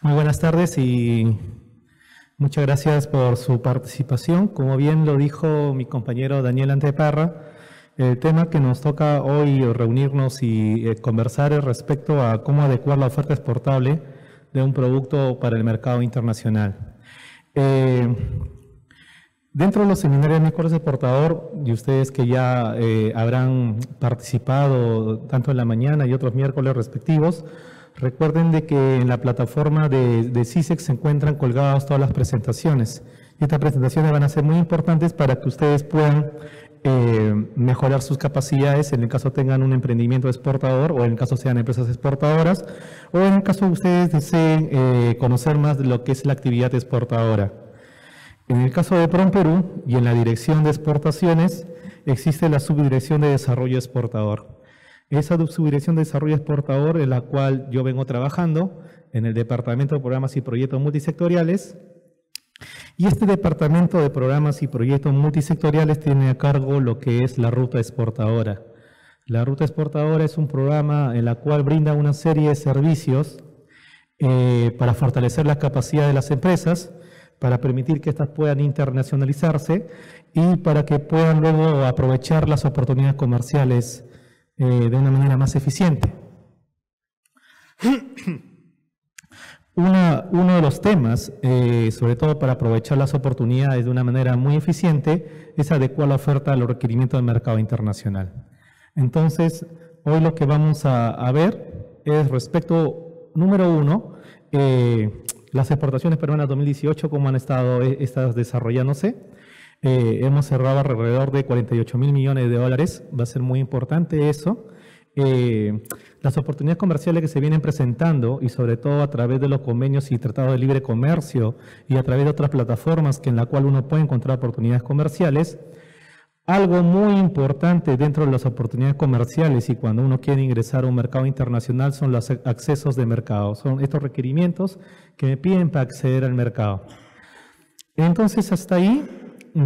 Muy buenas tardes y muchas gracias por su participación. Como bien lo dijo mi compañero Daniel Anteparra, el tema que nos toca hoy reunirnos y eh, conversar es respecto a cómo adecuar la oferta exportable de un producto para el mercado internacional. Eh, dentro de los seminarios de Mejores Exportador, y ustedes que ya eh, habrán participado tanto en la mañana y otros miércoles respectivos, Recuerden de que en la plataforma de, de CISEC e se encuentran colgadas todas las presentaciones. estas presentaciones van a ser muy importantes para que ustedes puedan eh, mejorar sus capacidades en el caso tengan un emprendimiento exportador o en el caso sean empresas exportadoras o en el caso ustedes deseen eh, conocer más de lo que es la actividad exportadora. En el caso de PROM Perú y en la Dirección de Exportaciones existe la Subdirección de Desarrollo Exportador. Esa subdirección de desarrollo exportador en la cual yo vengo trabajando en el Departamento de Programas y Proyectos Multisectoriales. Y este Departamento de Programas y Proyectos Multisectoriales tiene a cargo lo que es la ruta exportadora. La ruta exportadora es un programa en la cual brinda una serie de servicios eh, para fortalecer la capacidad de las empresas, para permitir que éstas puedan internacionalizarse y para que puedan luego aprovechar las oportunidades comerciales eh, de una manera más eficiente. uno de los temas, eh, sobre todo para aprovechar las oportunidades de una manera muy eficiente, es adecuar la oferta a los requerimientos del mercado internacional. Entonces, hoy lo que vamos a, ver es respecto, número uno, eh, las exportaciones peruanas 2018, cómo han estado estas desarrollándose. Eh, hemos cerrado alrededor de 48 mil millones de dólares. Va a ser muy importante eso. Eh, las oportunidades comerciales que se vienen presentando y sobre todo a través de los convenios y tratados de libre comercio y a través de otras plataformas que en la cual uno puede encontrar oportunidades comerciales. Algo muy importante dentro de las oportunidades comerciales y cuando uno quiere ingresar a un mercado internacional son los accesos de mercado, son estos requerimientos que me piden para acceder al mercado. Entonces, hasta ahí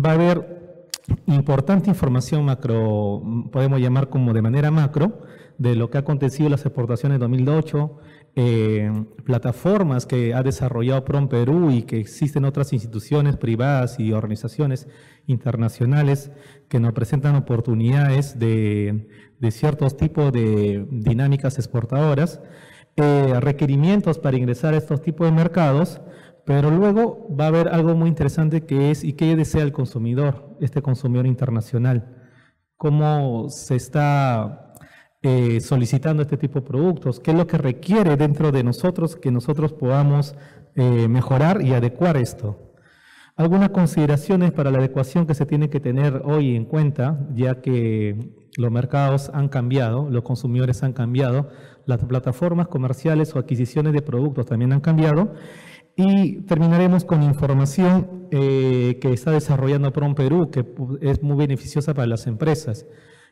va a haber importante información macro, podemos llamar como de manera macro, de lo que ha acontecido en las exportaciones de 2008, eh, plataformas que ha desarrollado PROM Perú y que existen otras instituciones privadas y organizaciones internacionales que nos presentan oportunidades de, ciertos tipos de dinámicas exportadoras, eh, requerimientos para ingresar a estos tipos de mercados, pero luego va a haber algo muy interesante que es y qué desea el consumidor, este consumidor internacional, cómo se está eh, solicitando este tipo de productos, qué es lo que requiere dentro de nosotros que nosotros podamos eh, mejorar y adecuar esto. Algunas consideraciones para la adecuación que se tiene que tener hoy en cuenta, ya que los mercados han cambiado, los consumidores han cambiado, las plataformas comerciales o adquisiciones de productos también han cambiado y terminaremos con información eh, que está desarrollando PROM Perú, que es muy beneficiosa para las empresas.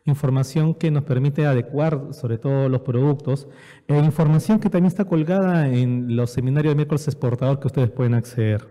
Información que nos permite adecuar sobre todo los productos. E información que también está colgada en los seminarios de miércoles exportador que ustedes pueden acceder.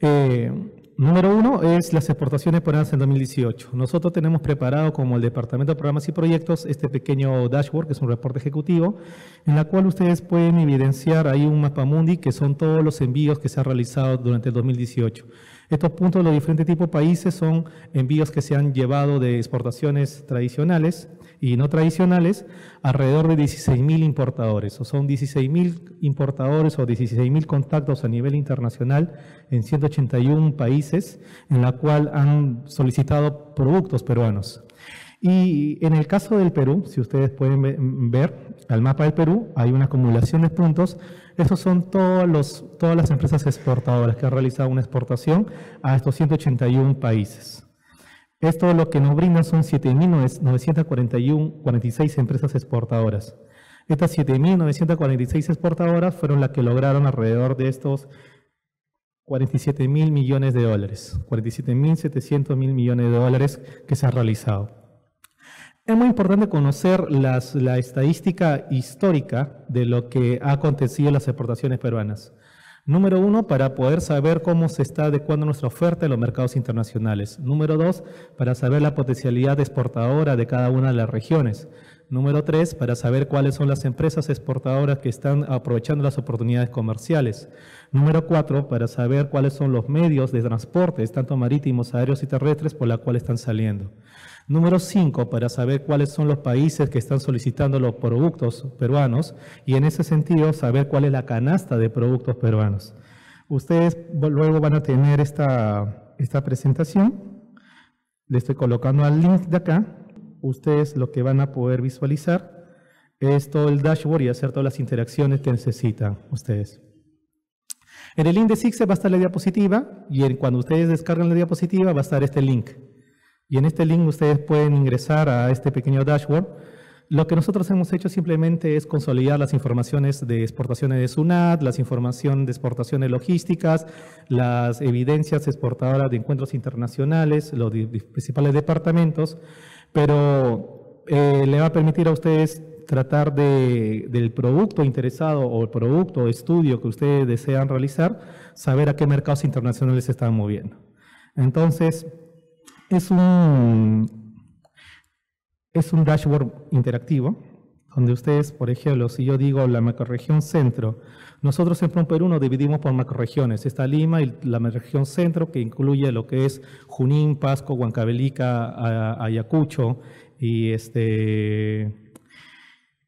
Eh, número uno es las exportaciones por en 2018. Nosotros tenemos preparado como el Departamento de Programas y Proyectos este pequeño dashboard, que es un reporte ejecutivo, en la cual ustedes pueden evidenciar ahí un mapa mundi, que son todos los envíos que se han realizado durante el 2018. Estos puntos de los diferentes tipos de países son envíos que se han llevado de exportaciones tradicionales y no tradicionales, alrededor de 16.000 importadores, o son 16.000 importadores o 16.000 contactos a nivel internacional en 181 países, en la cual han solicitado productos peruanos. Y en el caso del Perú, si ustedes pueden ver al mapa del Perú, hay una acumulación de puntos estas son todas las empresas exportadoras que han realizado una exportación a estos 181 países. Esto lo que nos brinda son 7.946 empresas exportadoras. Estas 7.946 exportadoras fueron las que lograron alrededor de estos 47 millones de dólares, 47.700.000 millones de dólares que se han realizado. Es muy importante conocer la estadística histórica de lo que ha acontecido en las exportaciones peruanas. Número uno, para poder saber cómo se está adecuando nuestra oferta en los mercados internacionales. Número dos, para saber la potencialidad exportadora de cada una de las regiones. Número tres, para saber cuáles son las empresas exportadoras que están aprovechando las oportunidades comerciales. Número cuatro, para saber cuáles son los medios de transporte, tanto marítimos, aéreos y terrestres, por la cual están saliendo. Número 5, para saber cuáles son los países que están solicitando los productos peruanos y en ese sentido saber cuál es la canasta de productos peruanos. Ustedes luego van a tener esta, esta presentación. Le estoy colocando al link de acá. Ustedes lo que van a poder visualizar es todo el dashboard y hacer todas las interacciones que necesitan ustedes. En el link de Six va a estar la diapositiva y cuando ustedes descargan la diapositiva va a estar este link. Y en este link ustedes pueden ingresar a este pequeño dashboard. Lo que nosotros hemos hecho simplemente es consolidar las informaciones de exportaciones de SUNAT, las informaciones de exportaciones logísticas, las evidencias exportadoras de encuentros internacionales, los principales departamentos, pero eh, le va a permitir a ustedes tratar del producto interesado o el producto o estudio que ustedes desean realizar, saber a qué mercados internacionales se están moviendo. Entonces, es un, es un dashboard interactivo donde ustedes, por ejemplo, si yo digo la macroregión centro, nosotros en Perú nos dividimos por macroregiones. Está Lima y la macroregión centro, que incluye lo que es Junín, Pasco, Huancavelica, Ayacucho y, este,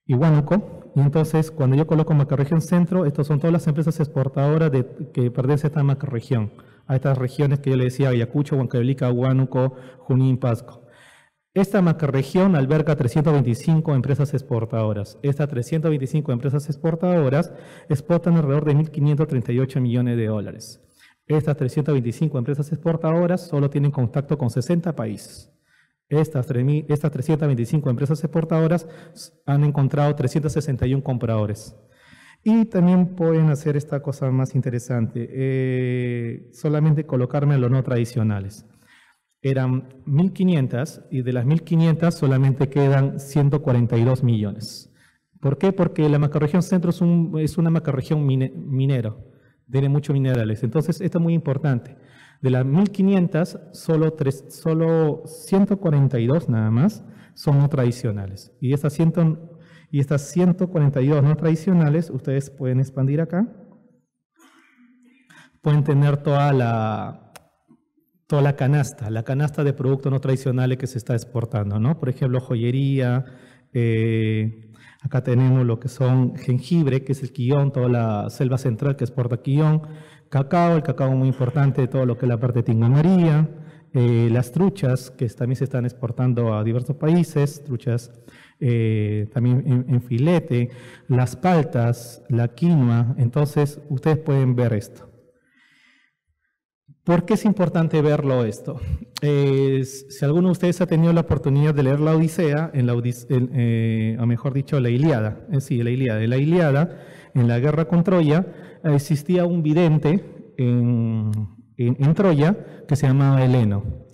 y Huánuco. Y entonces, cuando yo coloco macroregión centro, estas son todas las empresas exportadoras de, que pertenecen a esta macroregión a estas regiones que yo le decía, Ayacucho, Huancavelica, Huánuco, Junín, Pasco. Esta macroregión alberga 325 empresas exportadoras. Estas 325 empresas exportadoras exportan alrededor de 1.538 millones de dólares. Estas 325 empresas exportadoras solo tienen contacto con 60 países. Estas, estas 325 empresas exportadoras han encontrado 361 compradores. Y también pueden hacer esta cosa más interesante, eh, solamente colocarme los no tradicionales. Eran 1.500 y de las 1.500 solamente quedan 142 millones. ¿Por qué? Porque la macroregión centro es, una macroregión minero, tiene muchos minerales. Entonces, esto es muy importante. De las 1.500, solo, 142 nada más son no tradicionales. Y esas 100, y estas 142 no tradicionales, ustedes pueden expandir acá. Pueden tener toda la, toda la canasta, la canasta de productos no tradicionales que se está exportando, ¿no? Por ejemplo, joyería, eh, acá tenemos lo que son jengibre, que es el quillón, toda la selva central que exporta quillón, cacao, el cacao muy importante, todo lo que es la parte de María eh, las truchas, que también se están exportando a diversos países, truchas eh, también en, filete, las paltas, la quinoa. Entonces, ustedes pueden ver esto. ¿Por qué es importante verlo esto? si alguno de ustedes ha tenido la oportunidad de leer la Odisea, en eh, o mejor dicho, la Iliada, eh, sí, la en la en la guerra con Troya, existía un vidente en, en Troya que se llamaba Heleno.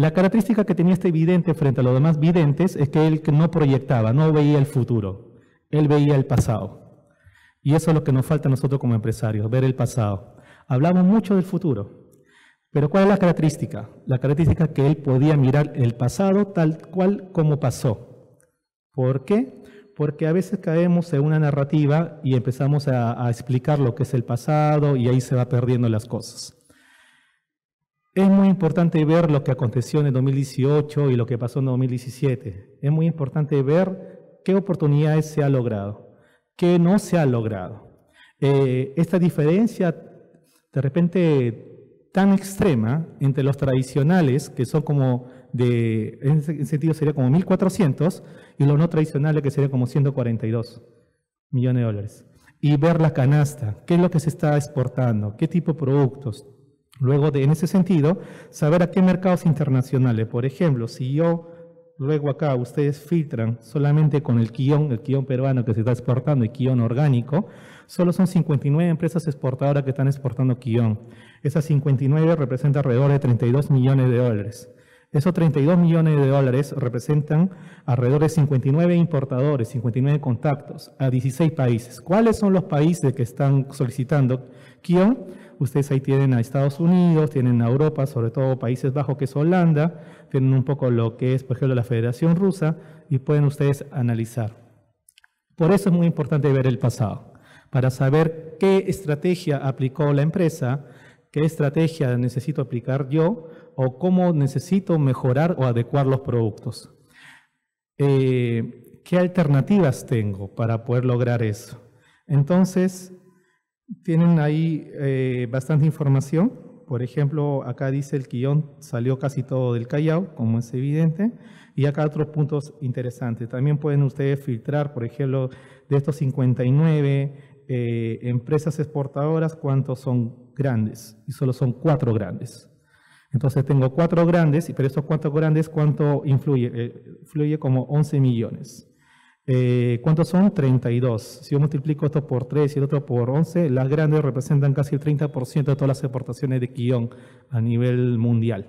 La característica que tenía este vidente frente a los demás videntes es que él no proyectaba, no veía el futuro, él veía el pasado. Y eso es lo que nos falta a nosotros como empresarios, ver el pasado. Hablamos mucho del futuro, pero ¿cuál es la característica? La característica es que él podía mirar el pasado tal cual como pasó. ¿Por qué? Porque a veces caemos en una narrativa y empezamos a, a explicar lo que es el pasado y ahí se va perdiendo las cosas. Es muy importante ver lo que aconteció en el 2018 y lo que pasó en 2017. Es muy importante ver qué oportunidades se ha logrado, qué no se ha logrado. Eh, esta diferencia de repente tan extrema entre los tradicionales, que son como de, en ese sentido sería como 1.400, y los no tradicionales, que serían como 142 millones de dólares. Y ver la canasta, qué es lo que se está exportando, qué tipo de productos, Luego, de, en ese sentido, saber a qué mercados internacionales, por ejemplo, si yo luego acá ustedes filtran solamente con el guión, el guión peruano que se está exportando, y guión orgánico, solo son 59 empresas exportadoras que están exportando guión. Esas 59 representan alrededor de 32 millones de dólares. Esos 32 millones de dólares representan alrededor de 59 importadores, 59 contactos a 16 países. ¿Cuáles son los países que están solicitando quión? Ustedes ahí tienen a Estados Unidos, tienen a Europa, sobre todo Países Bajos, que es Holanda, tienen un poco lo que es, por ejemplo, la Federación Rusa, y pueden ustedes analizar. Por eso es muy importante ver el pasado, para saber qué estrategia aplicó la empresa, qué estrategia necesito aplicar yo, o cómo necesito mejorar o adecuar los productos. Eh, ¿Qué alternativas tengo para poder lograr eso? Entonces, tienen ahí eh, bastante información. Por ejemplo, acá dice el guión salió casi todo del Callao, como es evidente. Y acá otros puntos interesantes. También pueden ustedes filtrar, por ejemplo, de estos 59 eh, empresas exportadoras, cuántos son grandes. Y solo son cuatro grandes. Entonces tengo cuatro grandes, y pero esos cuatro grandes, ¿cuánto influye? influye eh, como 11 millones. Eh, ¿Cuántos son? 32. Si yo multiplico esto por 3 y el otro por 11, las grandes representan casi el 30% de todas las exportaciones de quillón a nivel mundial,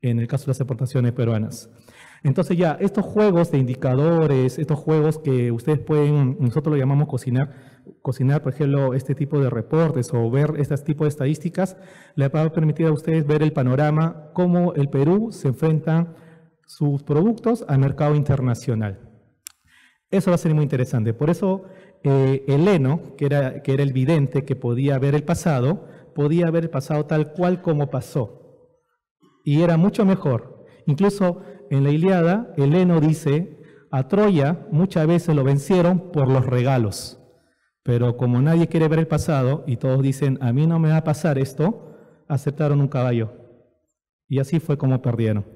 en el caso de las exportaciones peruanas. Entonces ya, estos juegos de indicadores, estos juegos que ustedes pueden, nosotros lo llamamos cocinar, cocinar, por ejemplo, este tipo de reportes o ver este tipo de estadísticas, les va a permitir a ustedes ver el panorama, cómo el Perú se enfrenta sus productos al mercado internacional. Eso va a ser muy interesante. Por eso eh, Heleno, que era, el vidente que podía ver el pasado, podía ver el pasado tal cual como pasó. Y era mucho mejor. Incluso en la Iliada, Heleno dice, a Troya muchas veces lo vencieron por los regalos. Pero como nadie quiere ver el pasado y todos dicen, a mí no me va a pasar esto, aceptaron un caballo. Y así fue como perdieron.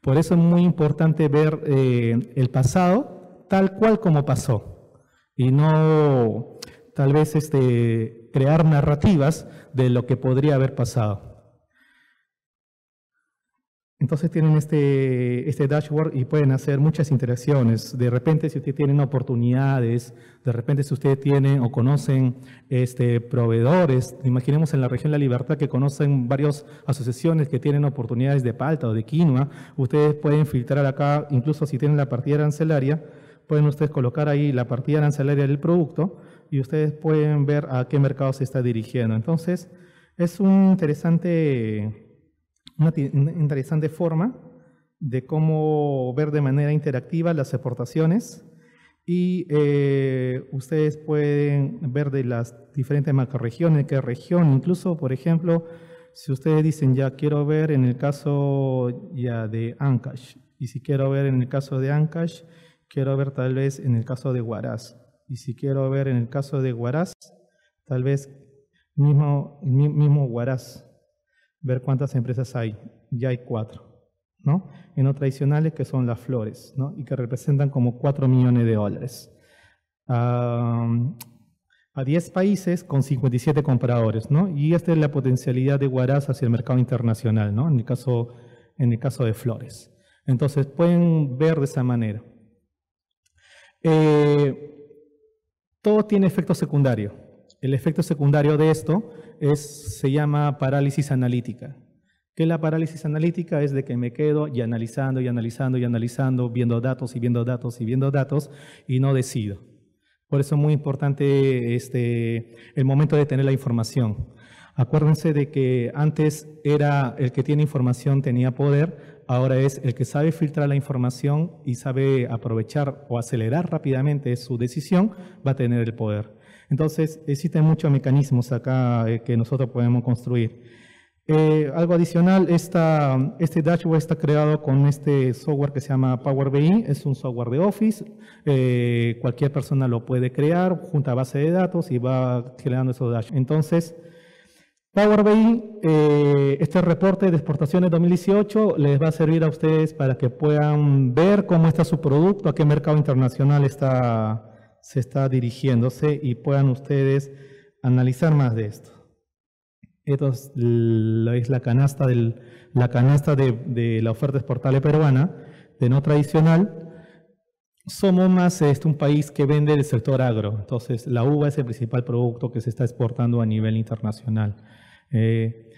Por eso es muy importante ver eh, el pasado tal cual como pasó y no tal vez este, crear narrativas de lo que podría haber pasado. Entonces tienen este, este dashboard y pueden hacer muchas interacciones. De repente, si ustedes tienen oportunidades, de repente si ustedes tienen o conocen este, proveedores, imaginemos en la región la libertad que conocen varias asociaciones que tienen oportunidades de palta o de quinoa, ustedes pueden filtrar acá, incluso si tienen la partida arancelaria, pueden ustedes colocar ahí la partida arancelaria del producto y ustedes pueden ver a qué mercado se está dirigiendo. Entonces, es un interesante, una interesante forma de cómo ver de manera interactiva las exportaciones y eh, ustedes pueden ver de las diferentes macroregiones, qué región, incluso, por ejemplo, si ustedes dicen ya quiero ver en el caso ya de Ancash y si quiero ver en el caso de Ancash Quiero ver tal vez en el caso de Huaraz. Y si quiero ver en el caso de Huaraz, tal vez mismo, mismo Huaraz, ver cuántas empresas hay. Ya hay cuatro. ¿no? En no tradicionales que son las flores, ¿no? Y que representan como 4 millones de dólares. a 10 países con 57 compradores, ¿no? Y esta es la potencialidad de Huaraz hacia el mercado internacional, ¿no? En el caso, en el caso de flores. Entonces, pueden ver de esa manera. Eh, todo tiene efecto secundario. El efecto secundario de esto es, se llama parálisis analítica. Que la parálisis analítica es de que me quedo y analizando y analizando y analizando, viendo datos y viendo datos y viendo datos y no decido. Por eso es muy importante este, el momento de tener la información. Acuérdense de que antes era el que tiene información tenía poder, ahora es el que sabe filtrar la información y sabe aprovechar o acelerar rápidamente su decisión, va a tener el poder. Entonces, existen muchos mecanismos acá eh, que nosotros podemos construir. Eh, algo adicional, este dashboard está creado con este software que se llama Power BI, es un software de Office, eh, cualquier persona lo puede crear, junta base de datos y va creando esos dashboards. Entonces, Power BI, eh, este reporte de exportaciones 2018 les va a servir a ustedes para que puedan ver cómo está su producto, a qué mercado internacional está, se está dirigiéndose y puedan ustedes analizar más de esto. Esto es la canasta, del, la canasta de, de, la oferta exportable peruana, de no tradicional. Somos más este, un país que vende el sector agro, entonces la uva es el principal producto que se está exportando a nivel internacional. Eh,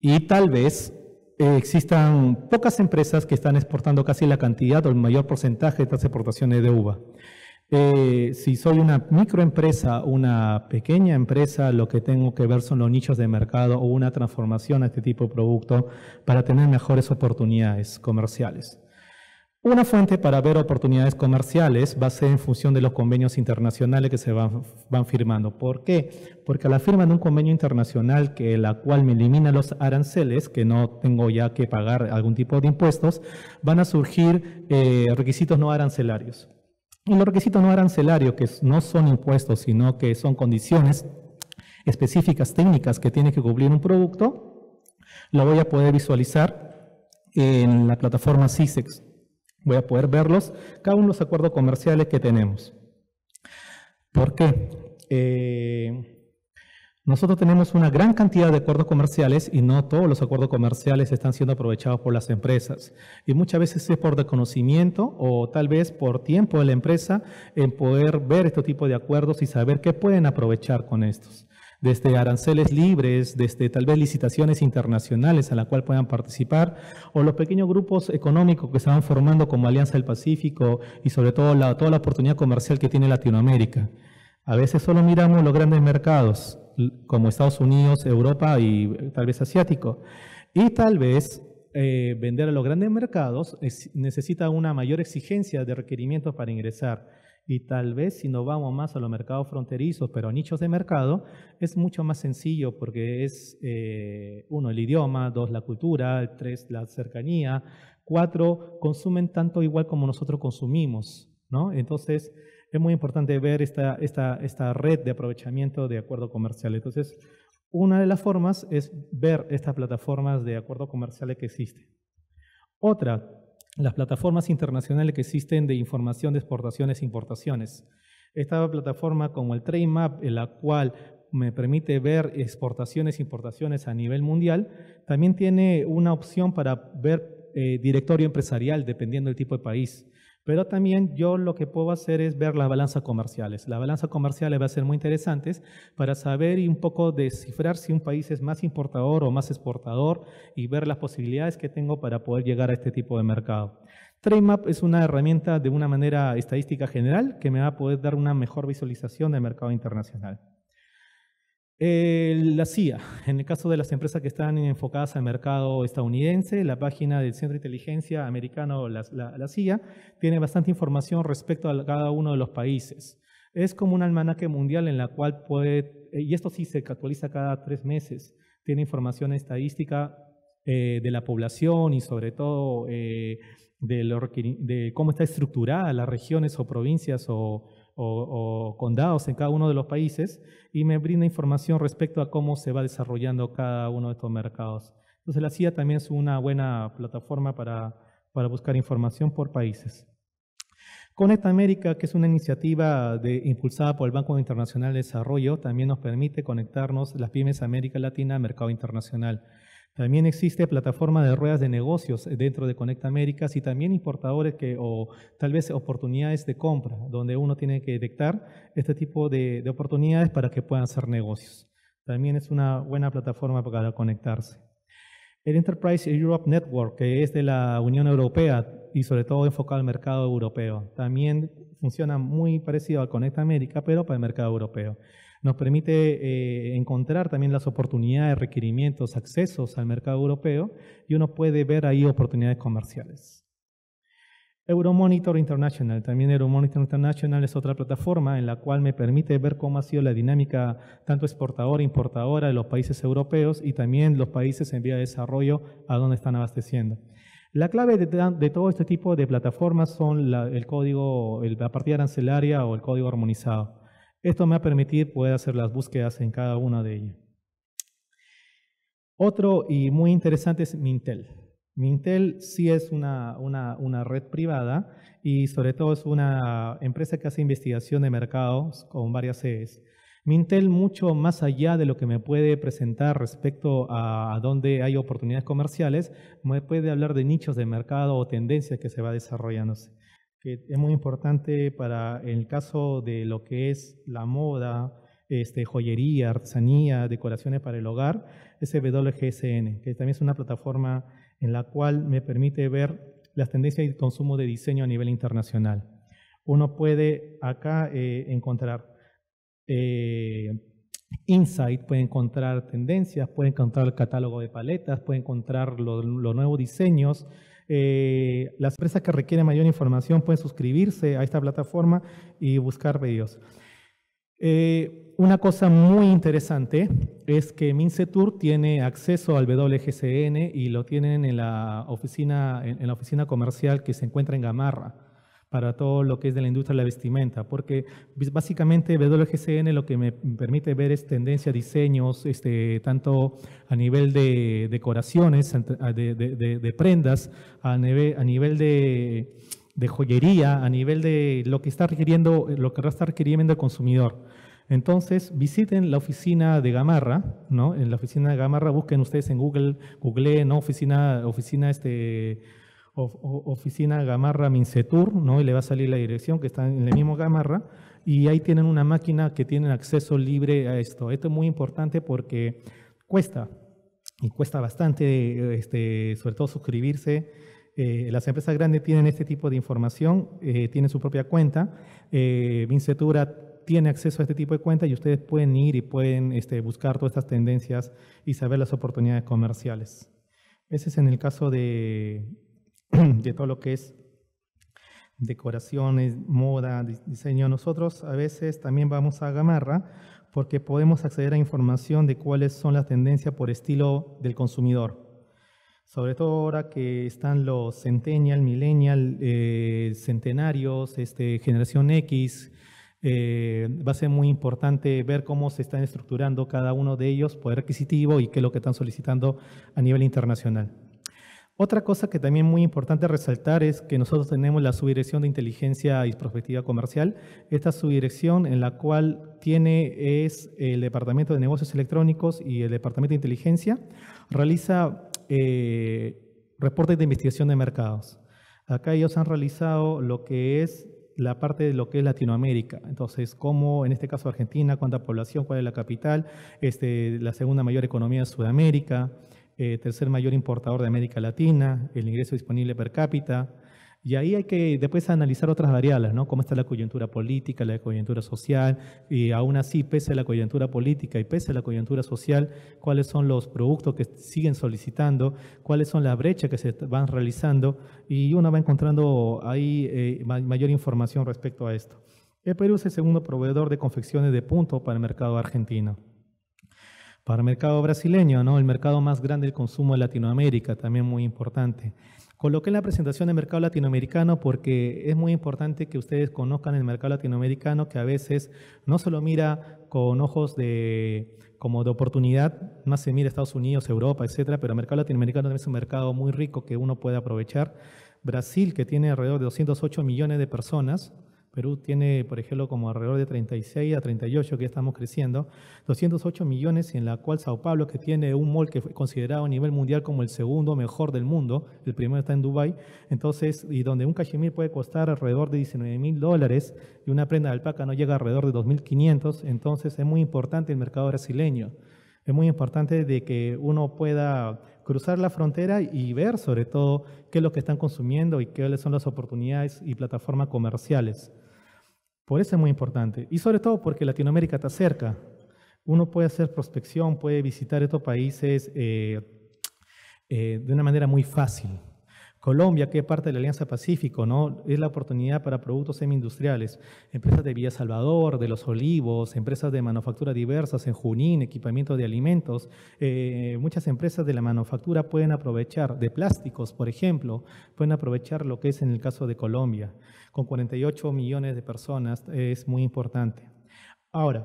y tal vez eh, existan pocas empresas que están exportando casi la cantidad o el mayor porcentaje de estas exportaciones de uva. Eh, si soy una microempresa, una pequeña empresa, lo que tengo que ver son los nichos de mercado o una transformación a este tipo de producto para tener mejores oportunidades comerciales. Una fuente para ver oportunidades comerciales va a ser en función de los convenios internacionales que se van, firmando. ¿Por qué? Porque a la firma de un convenio internacional que la cual me elimina los aranceles, que no tengo ya que pagar algún tipo de impuestos, van a surgir eh, requisitos no arancelarios. Y los requisitos no arancelarios, que no son impuestos, sino que son condiciones específicas técnicas que tiene que cubrir un producto, lo voy a poder visualizar en la plataforma CISEX Voy a poder verlos, cada uno de los acuerdos comerciales que tenemos. ¿Por qué? Eh, nosotros tenemos una gran cantidad de acuerdos comerciales y no todos los acuerdos comerciales están siendo aprovechados por las empresas. Y muchas veces es por desconocimiento o tal vez por tiempo de la empresa en poder ver este tipo de acuerdos y saber qué pueden aprovechar con estos desde este, aranceles libres, desde este, tal vez licitaciones internacionales a la cual puedan participar, o los pequeños grupos económicos que se van formando como Alianza del Pacífico y sobre todo la, toda la oportunidad comercial que tiene Latinoamérica. A veces solo miramos los grandes mercados como Estados Unidos, Europa y eh, tal vez asiático. Y tal vez eh, vender a los grandes mercados necesita una mayor exigencia de requerimientos para ingresar. Y tal vez si no vamos más a los mercados fronterizos, pero a nichos de mercado, es mucho más sencillo porque es, eh, uno, el idioma, dos, la cultura, tres, la cercanía, cuatro, consumen tanto igual como nosotros consumimos. ¿no? Entonces, es muy importante ver esta, esta, esta red de aprovechamiento de acuerdo comercial. Entonces, una de las formas es ver estas plataformas de acuerdo comerciales que existen. Otra, las plataformas internacionales que existen de información de exportaciones e importaciones. Esta plataforma como el Map en la cual me permite ver exportaciones e importaciones a nivel mundial, también tiene una opción para ver eh, directorio empresarial dependiendo del tipo de país. Pero también yo lo que puedo hacer es ver las balanzas comerciales. Las balanzas comerciales va a ser muy interesantes para saber y un poco descifrar si un país es más importador o más exportador y ver las posibilidades que tengo para poder llegar a este tipo de mercado. TradeMap es una herramienta de una manera estadística general que me va a poder dar una mejor visualización del mercado internacional la CIA, en el caso de las empresas que están enfocadas al mercado estadounidense, la página del Centro de Inteligencia Americano, la, CIA, tiene bastante información respecto a cada uno de los países. Es como un almanaque mundial en la cual puede, y esto sí se actualiza cada tres meses, tiene información estadística eh, de la población y sobre todo eh, de, de cómo está estructurada las regiones o provincias o, o, condados en cada uno de los países y me brinda información respecto a cómo se va desarrollando cada uno de estos mercados. Entonces la CIA también es una buena plataforma para, para buscar información por países. Conecta América, que es una iniciativa impulsada por el Banco Internacional de Desarrollo, también nos permite conectarnos las pymes América Latina al mercado internacional. También existe plataforma de ruedas de negocios dentro de Conecta América y también importadores que, o tal vez oportunidades de compra, donde uno tiene que detectar este tipo de, oportunidades para que puedan hacer negocios. También es una buena plataforma para conectarse. El Enterprise Europe Network, que es de la Unión Europea y sobre todo enfocado al mercado europeo, también funciona muy parecido a Conecta América, pero para el mercado europeo. Nos permite eh, encontrar también las oportunidades, requerimientos, accesos al mercado europeo y uno puede ver ahí oportunidades comerciales. Euromonitor International, también Euromonitor International es otra plataforma en la cual me permite ver cómo ha sido la dinámica tanto exportadora, e importadora de los países europeos y también los países en vía de desarrollo a donde están abasteciendo. La clave de, todo este tipo de plataformas son el código, el, la partida arancelaria o el código armonizado. Esto me ha permitido poder hacer las búsquedas en cada una de ellas. Otro y muy interesante es Mintel. Mintel sí es una, red privada y sobre todo es una empresa que hace investigación de mercados con varias sedes. Mintel mucho más allá de lo que me puede presentar respecto a, dónde hay oportunidades comerciales, me puede hablar de nichos de mercado o tendencias que se va desarrollándose que es muy importante para el caso de lo que es la moda, este, joyería, artesanía, decoraciones para el hogar, es WGSN, que también es una plataforma en la cual me permite ver las tendencias y consumo de diseño a nivel internacional. Uno puede acá eh, encontrar eh, insight, puede encontrar tendencias, puede encontrar el catálogo de paletas, puede encontrar los nuevos diseños, eh, las empresas que requieren mayor información pueden suscribirse a esta plataforma y buscar videos. Eh, una cosa muy interesante es que Mincetur tiene acceso al WGCN y lo tienen en la oficina, en la oficina comercial que se encuentra en Gamarra para todo lo que es de la industria de la vestimenta, porque pues, básicamente WGCN lo que me permite ver es tendencia, diseños, este, tanto a nivel de decoraciones, de, prendas, a nivel, a nivel de, joyería, a nivel de lo que está requiriendo, lo que está requiriendo el consumidor. Entonces, visiten la oficina de Gamarra, ¿no? En la oficina de Gamarra busquen ustedes en Google, Google, ¿no? Oficina, oficina este oficina Gamarra Mincetur, ¿no? Y le va a salir la dirección que está en el mismo Gamarra. Y ahí tienen una máquina que tienen acceso libre a esto. Esto es muy importante porque cuesta, y cuesta bastante, este, sobre todo suscribirse. Eh, las empresas grandes tienen este tipo de información, eh, tienen su propia cuenta. Eh, tiene acceso a este tipo de cuenta y ustedes pueden ir y pueden este, buscar todas estas tendencias y saber las oportunidades comerciales. Ese es en el caso de, de todo lo que es decoraciones, moda, diseño. Nosotros a veces también vamos a Gamarra porque podemos acceder a información de cuáles son las tendencias por estilo del consumidor. Sobre todo ahora que están los centennial, millennial, eh, centenarios, este, generación X, eh, va a ser muy importante ver cómo se están estructurando cada uno de ellos, poder adquisitivo y qué es lo que están solicitando a nivel internacional. Otra cosa que también es muy importante resaltar es que nosotros tenemos la subdirección de inteligencia y prospectiva comercial. Esta subdirección en la cual tiene es el Departamento de Negocios Electrónicos y el Departamento de Inteligencia, realiza eh, reportes de investigación de mercados. Acá ellos han realizado lo que es la parte de lo que es Latinoamérica. Entonces, cómo en este caso Argentina, cuánta población, cuál es la capital, este, la segunda mayor economía de Sudamérica, eh, tercer mayor importador de América Latina, el ingreso disponible per cápita. Y ahí hay que después analizar otras variables, ¿no? Cómo está la coyuntura política, la coyuntura social, y aún así, pese a la coyuntura política y pese a la coyuntura social, cuáles son los productos que siguen solicitando, cuáles son las brechas que se van realizando, y uno va encontrando ahí eh, mayor información respecto a esto. El Perú es el segundo proveedor de confecciones de punto para el mercado argentino. Para el mercado brasileño, ¿no? el mercado más grande del consumo de Latinoamérica, también muy importante. Coloqué la presentación del mercado latinoamericano porque es muy importante que ustedes conozcan el mercado latinoamericano, que a veces no se lo mira con ojos de, como de oportunidad, más se mira Estados Unidos, Europa, etcétera, pero el mercado latinoamericano también es un mercado muy rico que uno puede aprovechar. Brasil, que tiene alrededor de 208 millones de personas, Perú tiene, por ejemplo, como alrededor de 36 a 38 que estamos creciendo, 208 millones y en la cual Sao Paulo, que tiene un mall que fue considerado a nivel mundial como el segundo mejor del mundo, el primero está en Dubai, entonces, y donde un cachemir puede costar alrededor de 19 mil dólares y una prenda de alpaca no llega alrededor de 2.500, entonces es muy importante el mercado brasileño. Es muy importante de que uno pueda cruzar la frontera y ver sobre todo qué es lo que están consumiendo y cuáles son las oportunidades y plataformas comerciales. Por eso es muy importante. Y sobre todo porque Latinoamérica está cerca. Uno puede hacer prospección, puede visitar estos países eh, eh, de una manera muy fácil. Colombia, que es parte de la Alianza Pacífico, ¿no? es la oportunidad para productos semi-industriales, empresas de Villa Salvador, de Los Olivos, empresas de manufactura diversas en Junín, equipamiento de alimentos. Eh, muchas empresas de la manufactura pueden aprovechar, de plásticos, por ejemplo, pueden aprovechar lo que es en el caso de Colombia con 48 millones de personas es muy importante. Ahora,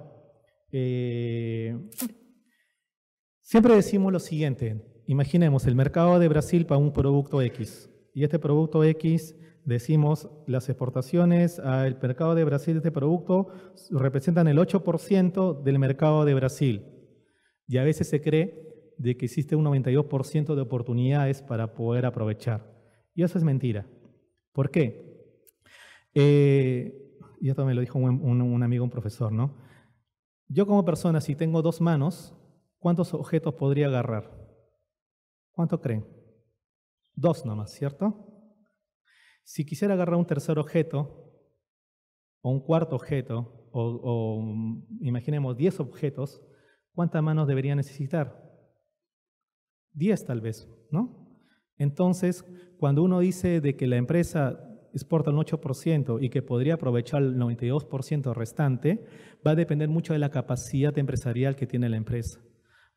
eh, siempre decimos lo siguiente, imaginemos el mercado de Brasil para un producto X y este producto X decimos las exportaciones al mercado de Brasil de este producto representan el 8% del mercado de Brasil. Y a veces se cree de que existe un 92% de oportunidades para poder aprovechar. Y eso es mentira. ¿Por qué? Eh, y esto me lo dijo un, amigo, un profesor, ¿no? Yo como persona, si tengo dos manos, ¿cuántos objetos podría agarrar? ¿Cuánto creen? Dos nomás, ¿cierto? Si quisiera agarrar un tercer objeto, o un cuarto objeto, o, o mm, imaginemos diez objetos, ¿cuántas manos debería necesitar? Diez tal vez, ¿no? Entonces, cuando uno dice de que la empresa exporta un 8% y que podría aprovechar el 92% restante, va a depender mucho de la capacidad empresarial que tiene la empresa.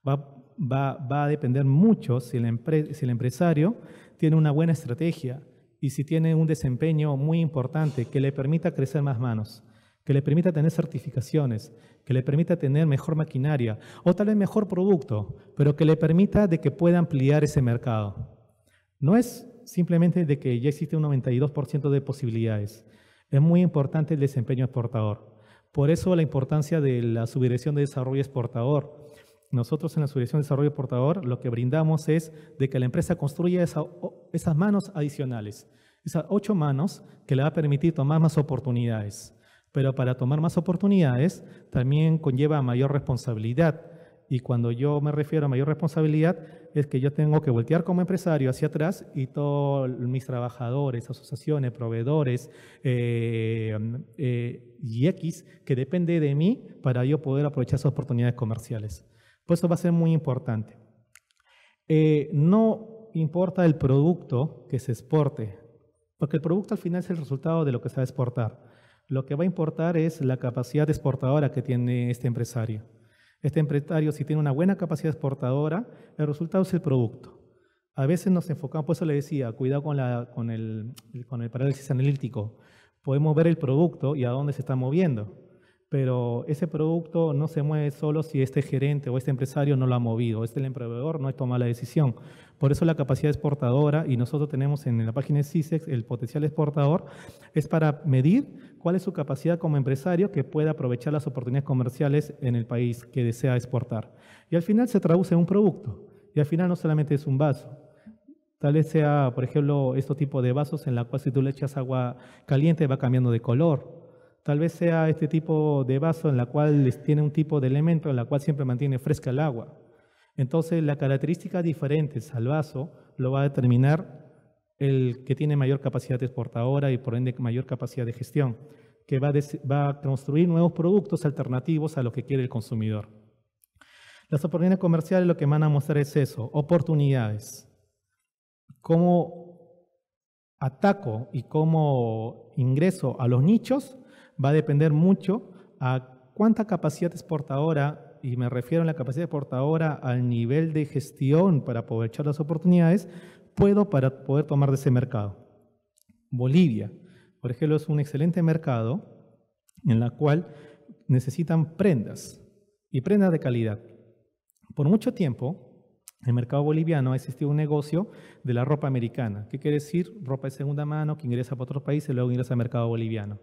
Va, a depender mucho si el, el empresario tiene una buena estrategia y si tiene un desempeño muy importante que le permita crecer más manos que le permita tener certificaciones, que le permita tener mejor maquinaria o tal vez mejor producto, pero que le permita de que pueda ampliar ese mercado. No es simplemente de que ya existe un 92% de posibilidades. Es muy importante el desempeño exportador. Por eso la importancia de la subdirección de desarrollo exportador. Nosotros en la Subdirección de Desarrollo Exportador lo que brindamos es de que la empresa construya esas manos adicionales, esas ocho manos que le va a permitir tomar más oportunidades. Pero para tomar más oportunidades también conlleva mayor responsabilidad y cuando yo me refiero a mayor responsabilidad, es que yo tengo que voltear como empresario hacia atrás y todos mis trabajadores, asociaciones, proveedores eh, eh, y X que depende de mí para yo poder aprovechar esas oportunidades comerciales. Pues eso va a ser muy importante. Eh, no importa el producto que se exporte, porque el producto al final es el resultado de lo que se va a exportar. Lo que va a importar es la capacidad exportadora que tiene este empresario. Este empresario, si tiene una buena capacidad exportadora, el resultado es el producto. A veces nos enfocamos, por eso le decía, cuidado con, el, el parálisis analítico. Podemos ver el producto y a dónde se está moviendo pero ese producto no se mueve solo si este gerente o este empresario no lo ha movido, este el emprendedor no ha tomado la decisión. Por eso la capacidad exportadora, y nosotros tenemos en la página de CISEX el potencial exportador, es para medir cuál es su capacidad como empresario que pueda aprovechar las oportunidades comerciales en el país que desea exportar. Y al final se traduce en un producto, y al final no solamente es un vaso, Tal vez sea, por ejemplo, este tipo de vasos en la cual si tú le echas agua caliente va cambiando de color. Tal vez sea este tipo de vaso en la cual tiene un tipo de elemento en la cual siempre mantiene fresca el agua. Entonces, las características diferentes al vaso lo va a determinar el que tiene mayor capacidad de exportadora y por ende mayor capacidad de gestión, que va a, va a construir nuevos productos alternativos a lo que quiere el consumidor. Las oportunidades comerciales lo que van a mostrar es eso, oportunidades. Cómo ataco y cómo ingreso a los nichos va a depender mucho a cuánta capacidad exportadora, y me refiero a la capacidad exportadora al nivel de gestión para aprovechar las oportunidades, puedo para poder tomar de ese mercado. Bolivia, por ejemplo, es un excelente mercado en la cual necesitan prendas y prendas de calidad. Por mucho tiempo, en el mercado boliviano ha existido un negocio de la ropa americana. ¿Qué quiere decir? Ropa de segunda mano que ingresa a otros países y luego ingresa al mercado boliviano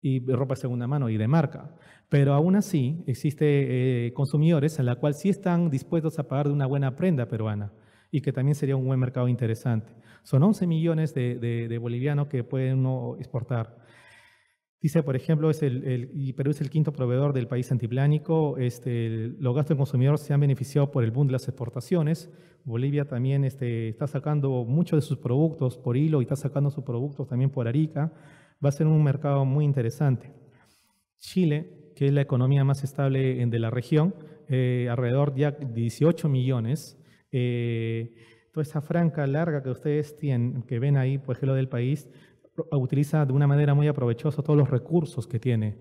y ropa de segunda mano y de marca. Pero aún así, existe eh, consumidores a la cual sí están dispuestos a pagar de una buena prenda peruana y que también sería un buen mercado interesante. Son 11 millones de, bolivianos que pueden exportar. Dice, por ejemplo, es el, y Perú es el quinto proveedor del país antiplánico. Este, los gastos de consumidor se han beneficiado por el boom de las exportaciones. Bolivia también este, está sacando muchos de sus productos por hilo y está sacando sus productos también por Arica. Va a ser un mercado muy interesante. Chile, que es la economía más estable de la región, eh, alrededor de 18 millones. Eh, toda esa franca larga que ustedes tienen, que ven ahí, por ejemplo, del país, utiliza de una manera muy aprovechosa todos los recursos que tiene.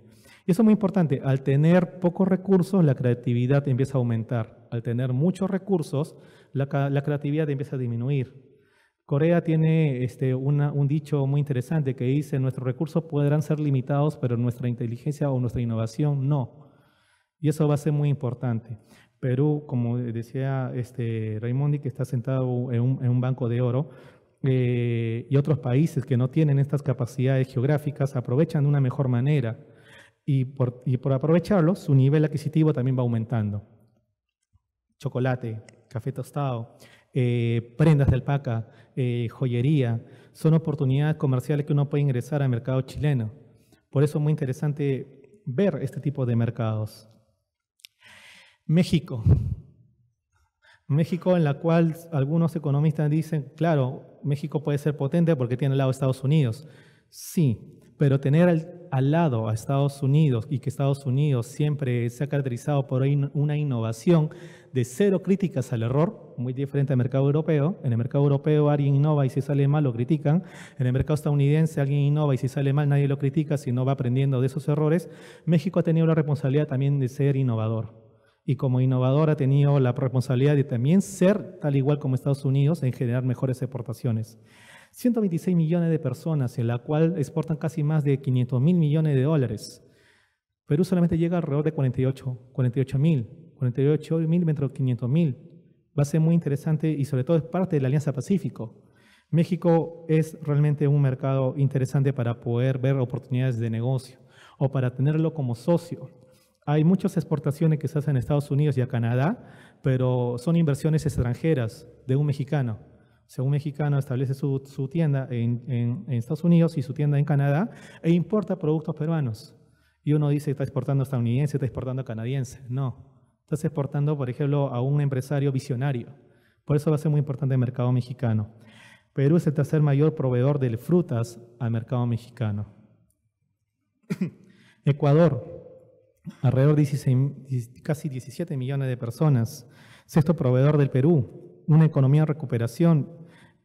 Y eso es muy importante. Al tener pocos recursos, la creatividad empieza a aumentar. Al tener muchos recursos, la, la creatividad empieza a disminuir. Corea tiene este, un dicho muy interesante que dice, nuestros recursos podrán ser limitados, pero nuestra inteligencia o nuestra innovación no. Y eso va a ser muy importante. Perú, como decía este Raimondi, que está sentado en un, en un banco de oro, eh, y otros países que no tienen estas capacidades geográficas aprovechan de una mejor manera y por, y por aprovecharlo su nivel adquisitivo también va aumentando. Chocolate, café tostado, eh, prendas de alpaca, eh, joyería, son oportunidades comerciales que uno puede ingresar al mercado chileno. Por eso es muy interesante ver este tipo de mercados. México. México en la cual algunos economistas dicen, claro, México puede ser potente porque tiene al lado a Estados Unidos. Sí, pero tener al, lado a Estados Unidos y que Estados Unidos siempre se ha caracterizado por una innovación de cero críticas al error, muy diferente al mercado europeo. En el mercado europeo alguien innova y si sale mal lo critican. En el mercado estadounidense alguien innova y si sale mal nadie lo critica, sino va aprendiendo de esos errores. México ha tenido la responsabilidad también de ser innovador y como innovadora ha tenido la responsabilidad de también ser, tal igual como Estados Unidos, en generar mejores exportaciones. 126 millones de personas, en la cual exportan casi más de 500 mil millones de dólares. Perú solamente llega alrededor de 48, 48 mil, 48 mil dentro de 500 mil. Va a ser muy interesante y sobre todo es parte de la Alianza Pacífico. México es realmente un mercado interesante para poder ver oportunidades de negocio o para tenerlo como socio. Hay muchas exportaciones que se hacen a Estados Unidos y a Canadá, pero son inversiones extranjeras de un mexicano. O sea, un mexicano establece su, su tienda en, en, Estados Unidos y su tienda en Canadá e importa productos peruanos. Y uno dice, está exportando estadounidense, está exportando canadiense. No, estás exportando, por ejemplo, a un empresario visionario. Por eso va a ser muy importante el mercado mexicano. Perú es el tercer mayor proveedor de frutas al mercado mexicano. Ecuador, alrededor de casi 17 millones de personas, sexto proveedor del Perú, una economía en recuperación,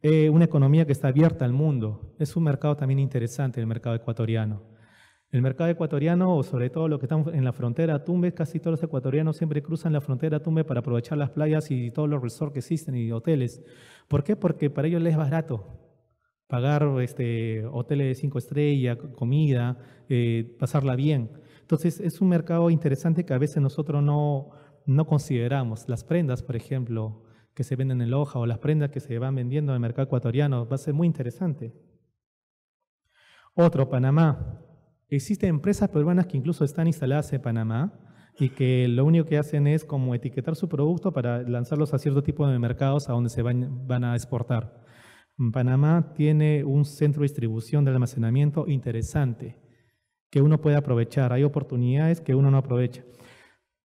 eh, una economía que está abierta al mundo. Es un mercado también interesante el mercado ecuatoriano. El mercado ecuatoriano, o sobre todo los que están en la frontera Tumbes, casi todos los ecuatorianos siempre cruzan la frontera Tumbes para aprovechar las playas y todos los resorts que existen y hoteles. ¿Por qué? Porque para ellos les es barato pagar este, hoteles de cinco estrellas, comida, eh, pasarla bien. Entonces es un mercado interesante que a veces nosotros no, no consideramos. Las prendas, por ejemplo, que se venden en Loja o las prendas que se van vendiendo en el mercado ecuatoriano, va a ser muy interesante. Otro, Panamá. Existen empresas peruanas que incluso están instaladas en Panamá y que lo único que hacen es como etiquetar su producto para lanzarlos a cierto tipo de mercados a donde se van a exportar. Panamá tiene un centro de distribución de almacenamiento interesante que uno puede aprovechar, hay oportunidades que uno no aprovecha.